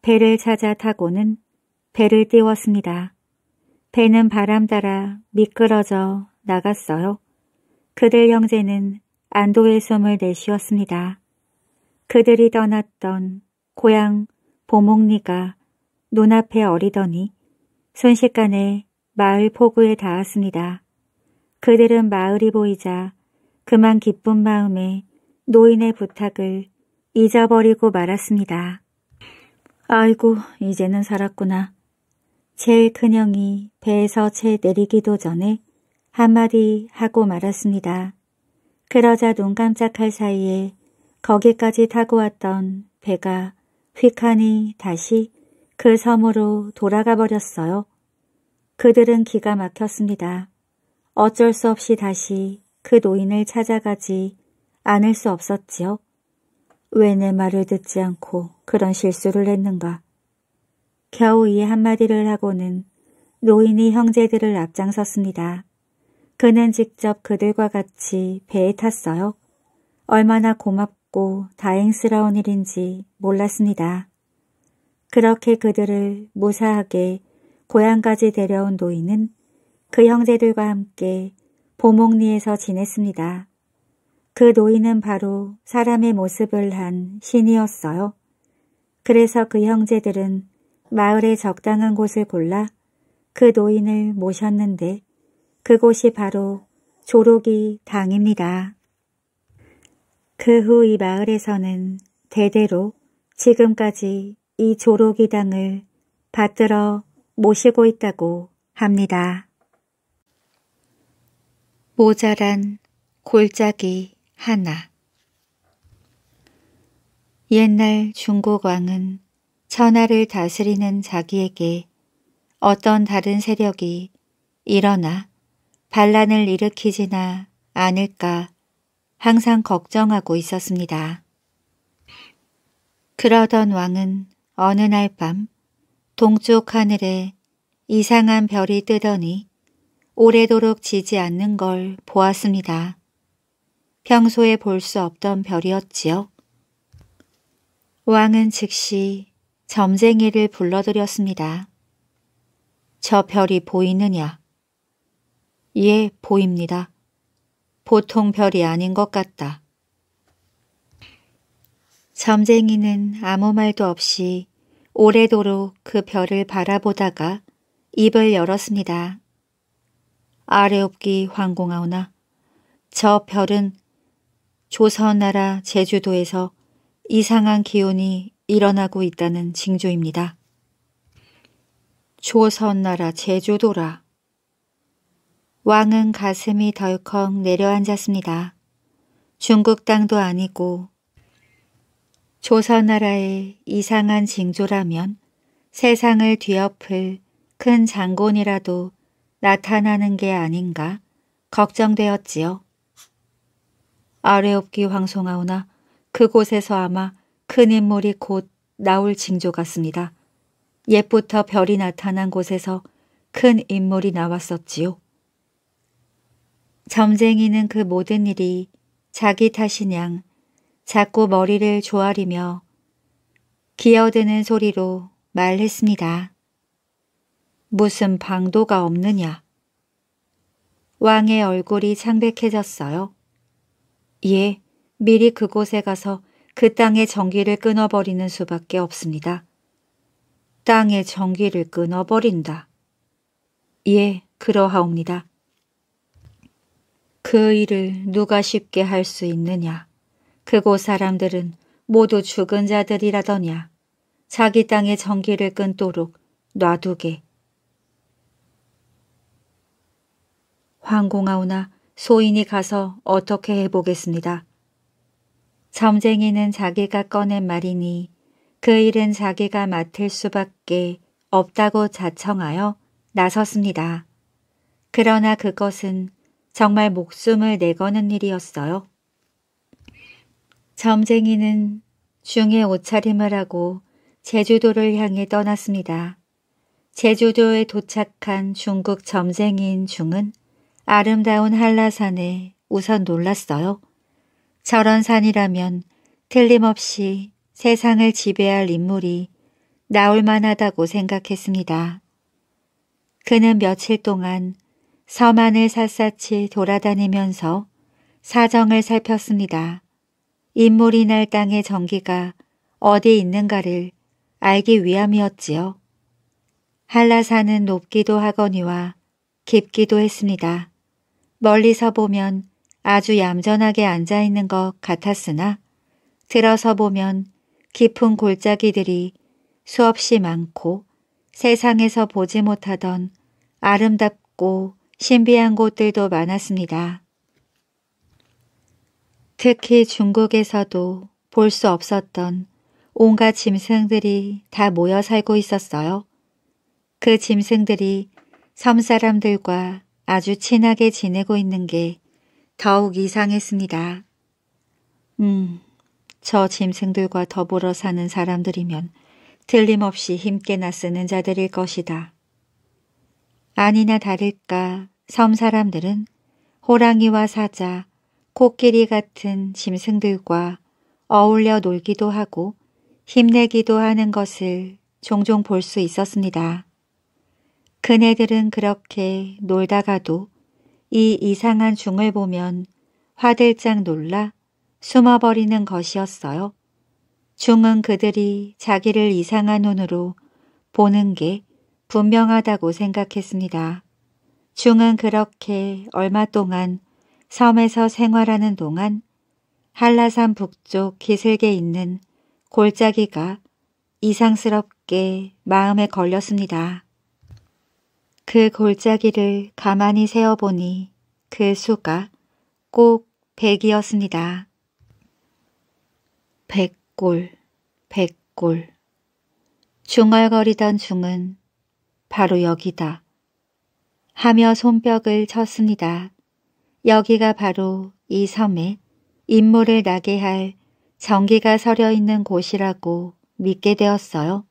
배를 찾아 타고는 배를 띄웠습니다. 배는 바람 따라 미끄러져 나갔어요. 그들 형제는 안도의 숨을 내쉬었습니다. 그들이 떠났던 고향 보목리가 눈앞에 어리더니 순식간에 마을 포구에 닿았습니다. 그들은 마을이 보이자 그만 기쁜 마음에 노인의 부탁을 잊어버리고 말았습니다. 아이고 이제는 살았구나. 제일 큰 형이 배에서 채 내리기도 전에 한마디 하고 말았습니다. 그러자 눈 깜짝할 사이에 거기까지 타고 왔던 배가 휙하니 다시 그 섬으로 돌아가 버렸어요. 그들은 기가 막혔습니다. 어쩔 수 없이 다시 그 노인을 찾아가지 않을 수 없었지요. 왜 내 말을 듣지 않고 그런 실수를 했는가. 겨우 이 한마디를 하고는 노인이 형제들을 앞장섰습니다. 그는 직접 그들과 같이 배에 탔어요. 얼마나 고맙고 다행스러운 일인지 몰랐습니다. 그렇게 그들을 무사하게 고향까지 데려온 노인은 그 형제들과 함께 보목리에서 지냈습니다. 그 노인은 바로 사람의 모습을 한 신이었어요. 그래서 그 형제들은 마을의 적당한 곳을 골라 그 노인을 모셨는데 그곳이 바로 조록이 당입니다. 그 후 이 마을에서는 대대로 지금까지 이 조록이 당을 받들어 모시고 있다고 합니다. 모자란 골짜기 하나 옛날 중국 왕은 천하를 다스리는 자기에게 어떤 다른 세력이 일어나 반란을 일으키지나 않을까 항상 걱정하고 있었습니다. 그러던 왕은 어느 날 밤 동쪽 하늘에 이상한 별이 뜨더니 오래도록 지지 않는 걸 보았습니다. 평소에 볼 수 없던 별이었지요. 왕은 즉시 점쟁이를 불러들였습니다. 저 별이 보이느냐? 예, 보입니다. 보통 별이 아닌 것 같다. 점쟁이는 아무 말도 없이 오래도록 그 별을 바라보다가 입을 열었습니다. 아래옵기 황공하오나 저 별은 조선나라 제주도에서 이상한 기운이 일어나고 있다는 징조입니다. 조선나라 제주도라 왕은 가슴이 덜컥 내려앉았습니다. 중국 땅도 아니고 조선나라의 이상한 징조라면 세상을 뒤엎을 큰장군이라도 나타나는 게 아닌가 걱정되었지요. 아래옵기 황송하오나 그곳에서 아마 큰 인물이 곧 나올 징조 같습니다. 옛부터 별이 나타난 곳에서 큰 인물이 나왔었지요. 점쟁이는 그 모든 일이 자기 탓이냥 자꾸 머리를 조아리며 기어드는 소리로 말했습니다. 무슨 방도가 없느냐. 왕의 얼굴이 창백해졌어요. 예, 미리 그곳에 가서 그 땅의 전기를 끊어버리는 수밖에 없습니다. 땅의 전기를 끊어버린다. 예, 그러하옵니다. 그 일을 누가 쉽게 할 수 있느냐? 그곳 사람들은 모두 죽은 자들이라더냐? 자기 땅의 전기를 끊도록 놔두게. 황공하오나 소인이 가서 어떻게 해보겠습니다. 점쟁이는 자기가 꺼낸 말이니 그 일은 자기가 맡을 수밖에 없다고 자청하여 나섰습니다. 그러나 그것은 정말 목숨을 내거는 일이었어요. 점쟁이는 중에 옷차림을 하고 제주도를 향해 떠났습니다. 제주도에 도착한 중국 점쟁이인 중은 아름다운 한라산에 우선 놀랐어요. 저런 산이라면 틀림없이 세상을 지배할 인물이 나올 만하다고 생각했습니다. 그는 며칠 동안 서만을 샅샅이 돌아다니면서 사정을 살폈습니다. 인물이 날 땅의 전기가 어디 있는가를 알기 위함이었지요. 한라산은 높기도 하거니와 깊기도 했습니다. 멀리서 보면 아주 얌전하게 앉아있는 것 같았으나 들어서 보면 깊은 골짜기들이 수없이 많고 세상에서 보지 못하던 아름답고 신비한 곳들도 많았습니다. 특히 중국에서도 볼 수 없었던 온갖 짐승들이 다 모여 살고 있었어요. 그 짐승들이 섬 사람들과 아주 친하게 지내고 있는 게 더욱 이상했습니다. 음, 저 짐승들과 더불어 사는 사람들이면 틀림없이 힘께나 쓰는 자들일 것이다. 아니나 다를까 섬 사람들은 호랑이와 사자, 코끼리 같은 짐승들과 어울려 놀기도 하고 힘내기도 하는 것을 종종 볼 수 있었습니다. 그네들은 그렇게 놀다가도 이 이상한 중을 보면 화들짝 놀라 숨어버리는 것이었어요. 중은 그들이 자기를 이상한 눈으로 보는 게 분명하다고 생각했습니다. 중은 그렇게 얼마 동안 섬에서 생활하는 동안 한라산 북쪽 기슭에 있는 골짜기가 이상스럽게 마음에 걸렸습니다. 그 골짜기를 가만히 세어보니 그 수가 꼭 백이었습니다. 백골, 백골. 중얼거리던 중은 바로 여기다. 하며 손뼉을 쳤습니다. 여기가 바로 이 섬에 인물을 나게 할 전기가 서려 있는 곳이라고 믿게 되었어요.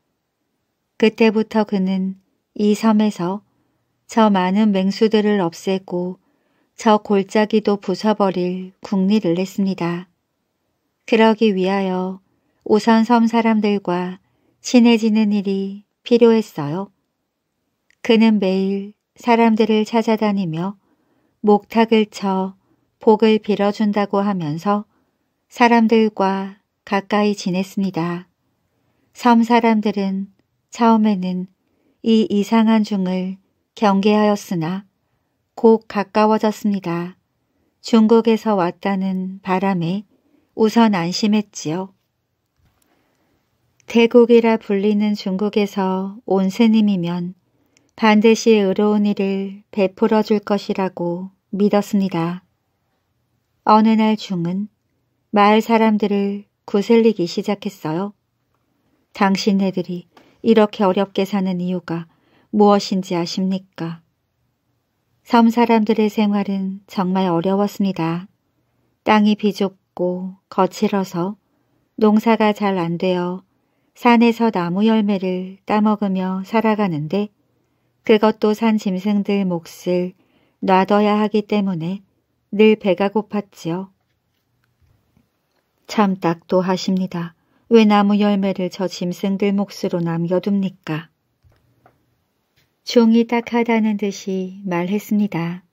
그때부터 그는 이 섬에서 저 많은 맹수들을 없애고 저 골짜기도 부숴버릴 국리를 했습니다. 그러기 위하여 우선섬 사람들과 친해지는 일이 필요했어요. 그는 매일 사람들을 찾아다니며 목탁을 쳐 복을 빌어준다고 하면서 사람들과 가까이 지냈습니다. 섬 사람들은 처음에는 이 이상한 중을 경계하였으나 곧 가까워졌습니다. 중국에서 왔다는 바람에 우선 안심했지요. 태국이라 불리는 중국에서 온 스님이면 반드시 의로운 일을 베풀어 줄 것이라고 믿었습니다. 어느 날 중은 마을 사람들을 구슬리기 시작했어요. 당신네들이 이렇게 어렵게 사는 이유가 무엇인지 아십니까? 섬 사람들의 생활은 정말 어려웠습니다. 땅이 비좁고 거칠어서 농사가 잘 안 되어 산에서 나무 열매를 따먹으며 살아가는데 그것도 산 짐승들 몫을 놔둬야 하기 때문에 늘 배가 고팠지요. 참 딱도 하십니다. 왜 나무 열매를 저 짐승들 몫으로 남겨둡니까? 종이 딱하다는 듯이 말했습니다.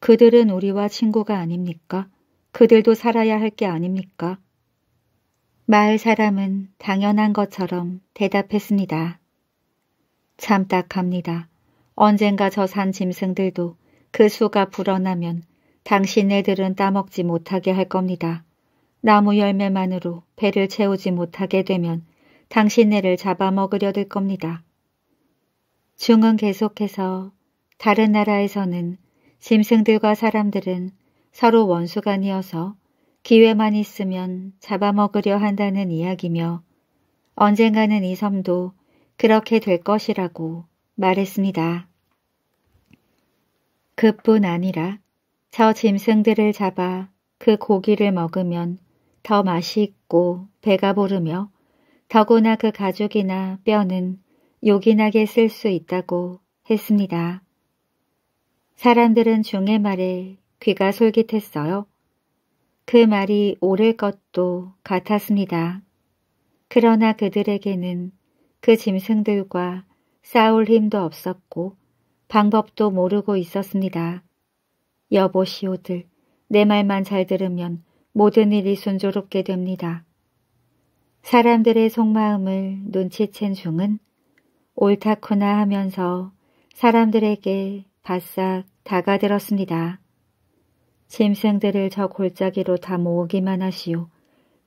그들은 우리와 친구가 아닙니까? 그들도 살아야 할 게 아닙니까? 마을 사람은 당연한 것처럼 대답했습니다. 참 딱합니다. 언젠가 저 산 짐승들도 그 수가 불어나면 당신네들은 따먹지 못하게 할 겁니다. 나무 열매만으로 배를 채우지 못하게 되면 당신네를 잡아먹으려 될 겁니다. 중은 계속해서 다른 나라에서는 짐승들과 사람들은 서로 원수간이어서 기회만 있으면 잡아먹으려 한다는 이야기며 언젠가는 이 섬도 그렇게 될 것이라고 말했습니다. 그뿐 아니라 저 짐승들을 잡아 그 고기를 먹으면 더 맛이 있고 배가 부르며 더구나 그 가죽이나 뼈는 요긴하게 쓸 수 있다고 했습니다. 사람들은 중의 말에 귀가 솔깃했어요. 그 말이 옳을 것도 같았습니다. 그러나 그들에게는 그 짐승들과 싸울 힘도 없었고 방법도 모르고 있었습니다. 여보시오들, 내 말만 잘 들으면 모든 일이 순조롭게 됩니다. 사람들의 속마음을 눈치챈 중은 옳다구나 하면서 사람들에게 바싹 다가들었습니다. 짐승들을 저 골짜기로 다 모으기만 하시오.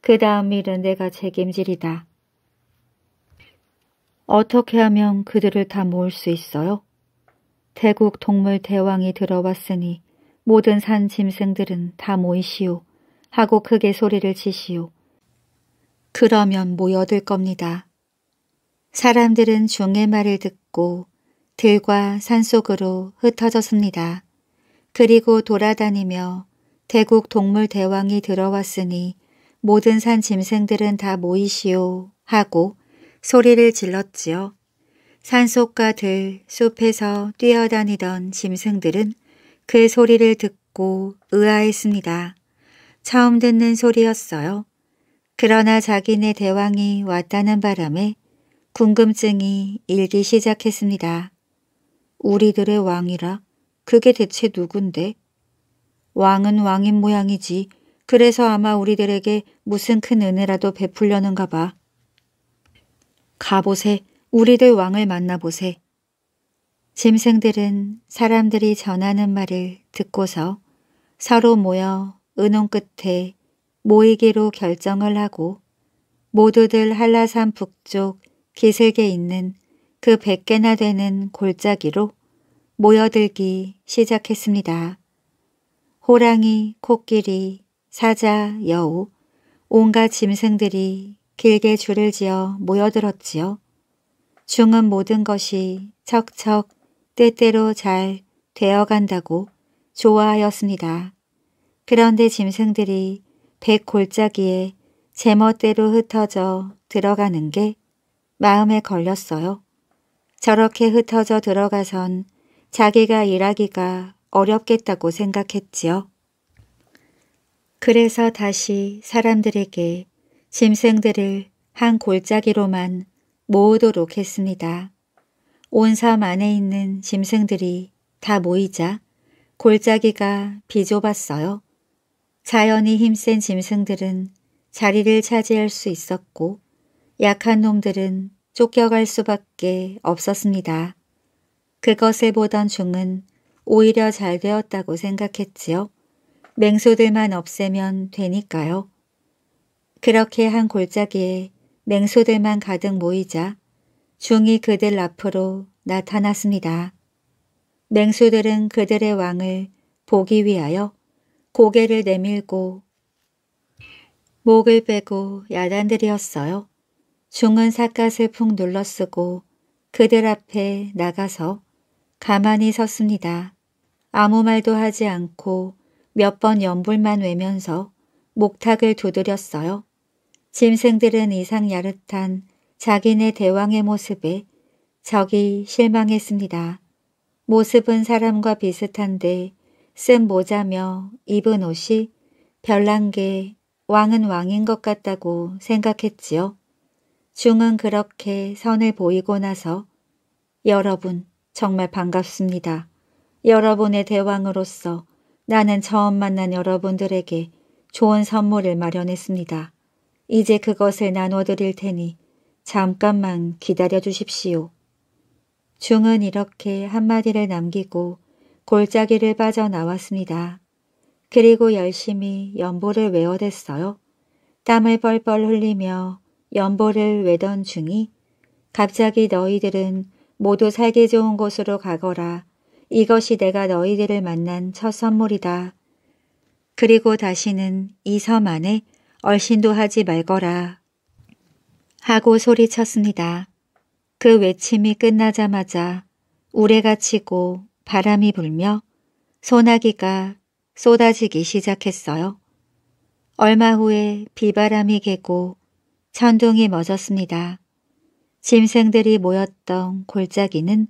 그 다음 일은 내가 책임질이다 어떻게 하면 그들을 다 모을 수 있어요? 태국 동물 대왕이 들어왔으니 모든 산 짐승들은 다 모이시오. 하고 크게 소리를 치시오. 그러면 모여들 겁니다. 사람들은 종의 말을 듣고 들과 산속으로 흩어졌습니다. 그리고 돌아다니며 대국 동물 대왕이 들어왔으니 모든 산 짐승들은 다 모이시오 하고 소리를 질렀지요. 산속과 들, 숲에서 뛰어다니던 짐승들은 그 소리를 듣고 의아했습니다. 처음 듣는 소리였어요. 그러나 자기네 대왕이 왔다는 바람에 궁금증이 일기 시작했습니다. 우리들의 왕이라 그게 대체 누군데? 왕은 왕인 모양이지 그래서 아마 우리들에게 무슨 큰 은혜라도 베풀려는가 봐. 가보세 우리들 왕을 만나보세. 짐승들은 사람들이 전하는 말을 듣고서 서로 모여 은혼 끝에 모이기로 결정을 하고 모두들 한라산 북쪽 기슭에 있는 그 100개나 되는 골짜기로 모여들기 시작했습니다. 호랑이, 코끼리, 사자, 여우, 온갖 짐승들이 길게 줄을 지어 모여들었지요. 중은 모든 것이 척척 때때로 잘 되어간다고 좋아하였습니다. 그런데 짐승들이 백골짜기에 제멋대로 흩어져 들어가는 게 마음에 걸렸어요. 저렇게 흩어져 들어가선 자기가 일하기가 어렵겠다고 생각했지요. 그래서 다시 사람들에게 짐승들을 한 골짜기로만 모으도록 했습니다. 온 섬 안에 있는 짐승들이 다 모이자 골짜기가 비좁았어요. 자연이 힘센 짐승들은 자리를 차지할 수 있었고 약한 놈들은 쫓겨갈 수밖에 없었습니다. 그것에 보던 중은 오히려 잘 되었다고 생각했지요. 맹소들만 없애면 되니까요. 그렇게 한 골짜기에 맹소들만 가득 모이자 중이 그들 앞으로 나타났습니다. 맹수들은 그들의 왕을 보기 위하여 고개를 내밀고 목을 빼고 야단들이었어요. 중은 삿갓을 푹 눌러쓰고 그들 앞에 나가서 가만히 섰습니다. 아무 말도 하지 않고 몇 번 연불만 외면서 목탁을 두드렸어요. 짐승들은 이상 야릇한 자기네 대왕의 모습에 적이 실망했습니다. 모습은 사람과 비슷한데 쓴 모자며 입은 옷이 별난 게 왕은 왕인 것 같다고 생각했지요. 중은 그렇게 선을 보이고 나서 여러분 정말 반갑습니다. 여러분의 대왕으로서 나는 처음 만난 여러분들에게 좋은 선물을 마련했습니다. 이제 그것을 나눠드릴 테니 잠깐만 기다려 주십시오. 중은 이렇게 한마디를 남기고 골짜기를 빠져나왔습니다. 그리고 열심히 연보를 외워댔어요. 땀을 뻘뻘 흘리며 연보를 외던 중이 갑자기 너희들은 모두 살기 좋은 곳으로 가거라. 이것이 내가 너희들을 만난 첫 선물이다. 그리고 다시는 이 섬 안에 얼씬도 하지 말거라. 하고 소리쳤습니다. 그 외침이 끝나자마자 우레가 치고 바람이 불며 소나기가 쏟아지기 시작했어요. 얼마 후에 비바람이 개고 천둥이 멎었습니다. 짐승들이 모였던 골짜기는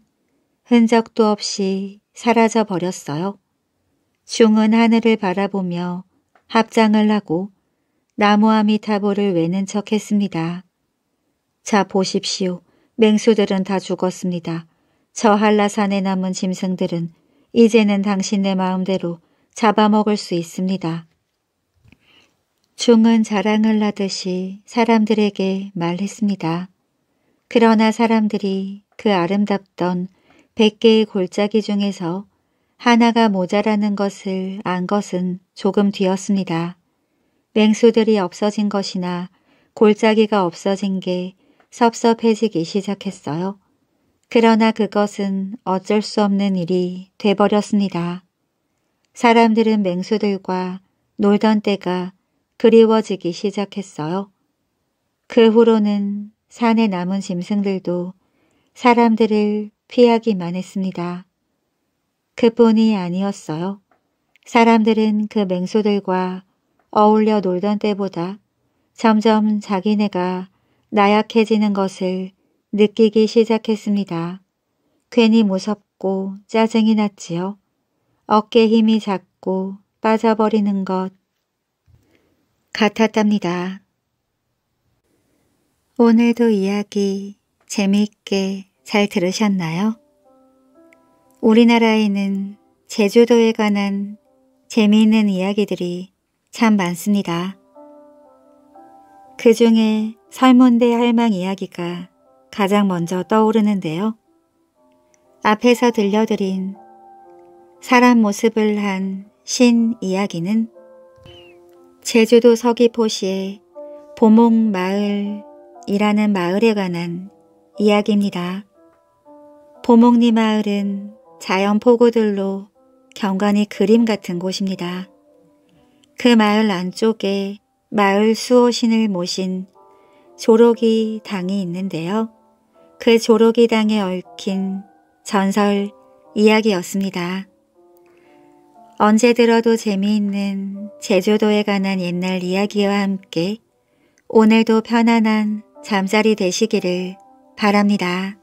흔적도 없이 사라져 버렸어요. 중은 하늘을 바라보며 합장을 하고 나무아미타보를 외는 척 했습니다. 자 보십시오. 맹수들은 다 죽었습니다. 저 한라산에 남은 짐승들은 이제는 당신의 마음대로 잡아먹을 수 있습니다. 중은 자랑을 하듯이 사람들에게 말했습니다. 그러나 사람들이 그 아름답던 100개의 골짜기 중에서 하나가 모자라는 것을 안 것은 조금 뒤였습니다. 맹수들이 없어진 것이나 골짜기가 없어진 게 섭섭해지기 시작했어요. 그러나 그것은 어쩔 수 없는 일이 돼버렸습니다. 사람들은 맹수들과 놀던 때가 그리워지기 시작했어요. 그 후로는 산에 남은 짐승들도 사람들을 피하기만 했습니다. 그뿐이 아니었어요. 사람들은 그 맹수들과 어울려 놀던 때보다 점점 자기네가 나약해지는 것을 느끼기 시작했습니다. 괜히 무섭고 짜증이 났지요. 어깨 힘이 작고 빠져버리는 것 같았답니다. 오늘도 이야기 재미있게 잘 들으셨나요? 우리나라에는 제주도에 관한 재미있는 이야기들이 참 많습니다. 그 중에 설문대 할망 이야기가 가장 먼저 떠오르는데요. 앞에서 들려드린 사람 모습을 한 신 이야기는 제주도 서귀포시의 보목마을이라는 마을에 관한 이야기입니다. 보목리 마을은 자연 포구들로 경관이 그림 같은 곳입니다. 그 마을 안쪽에 마을 수호신을 모신 조로기 당이 있는데요. 그조로기 당에 얽힌 전설 이야기였습니다. 언제 들어도 재미있는 제주도에 관한 옛날 이야기와 함께 오늘도 편안한 잠자리 되시기를 바랍니다.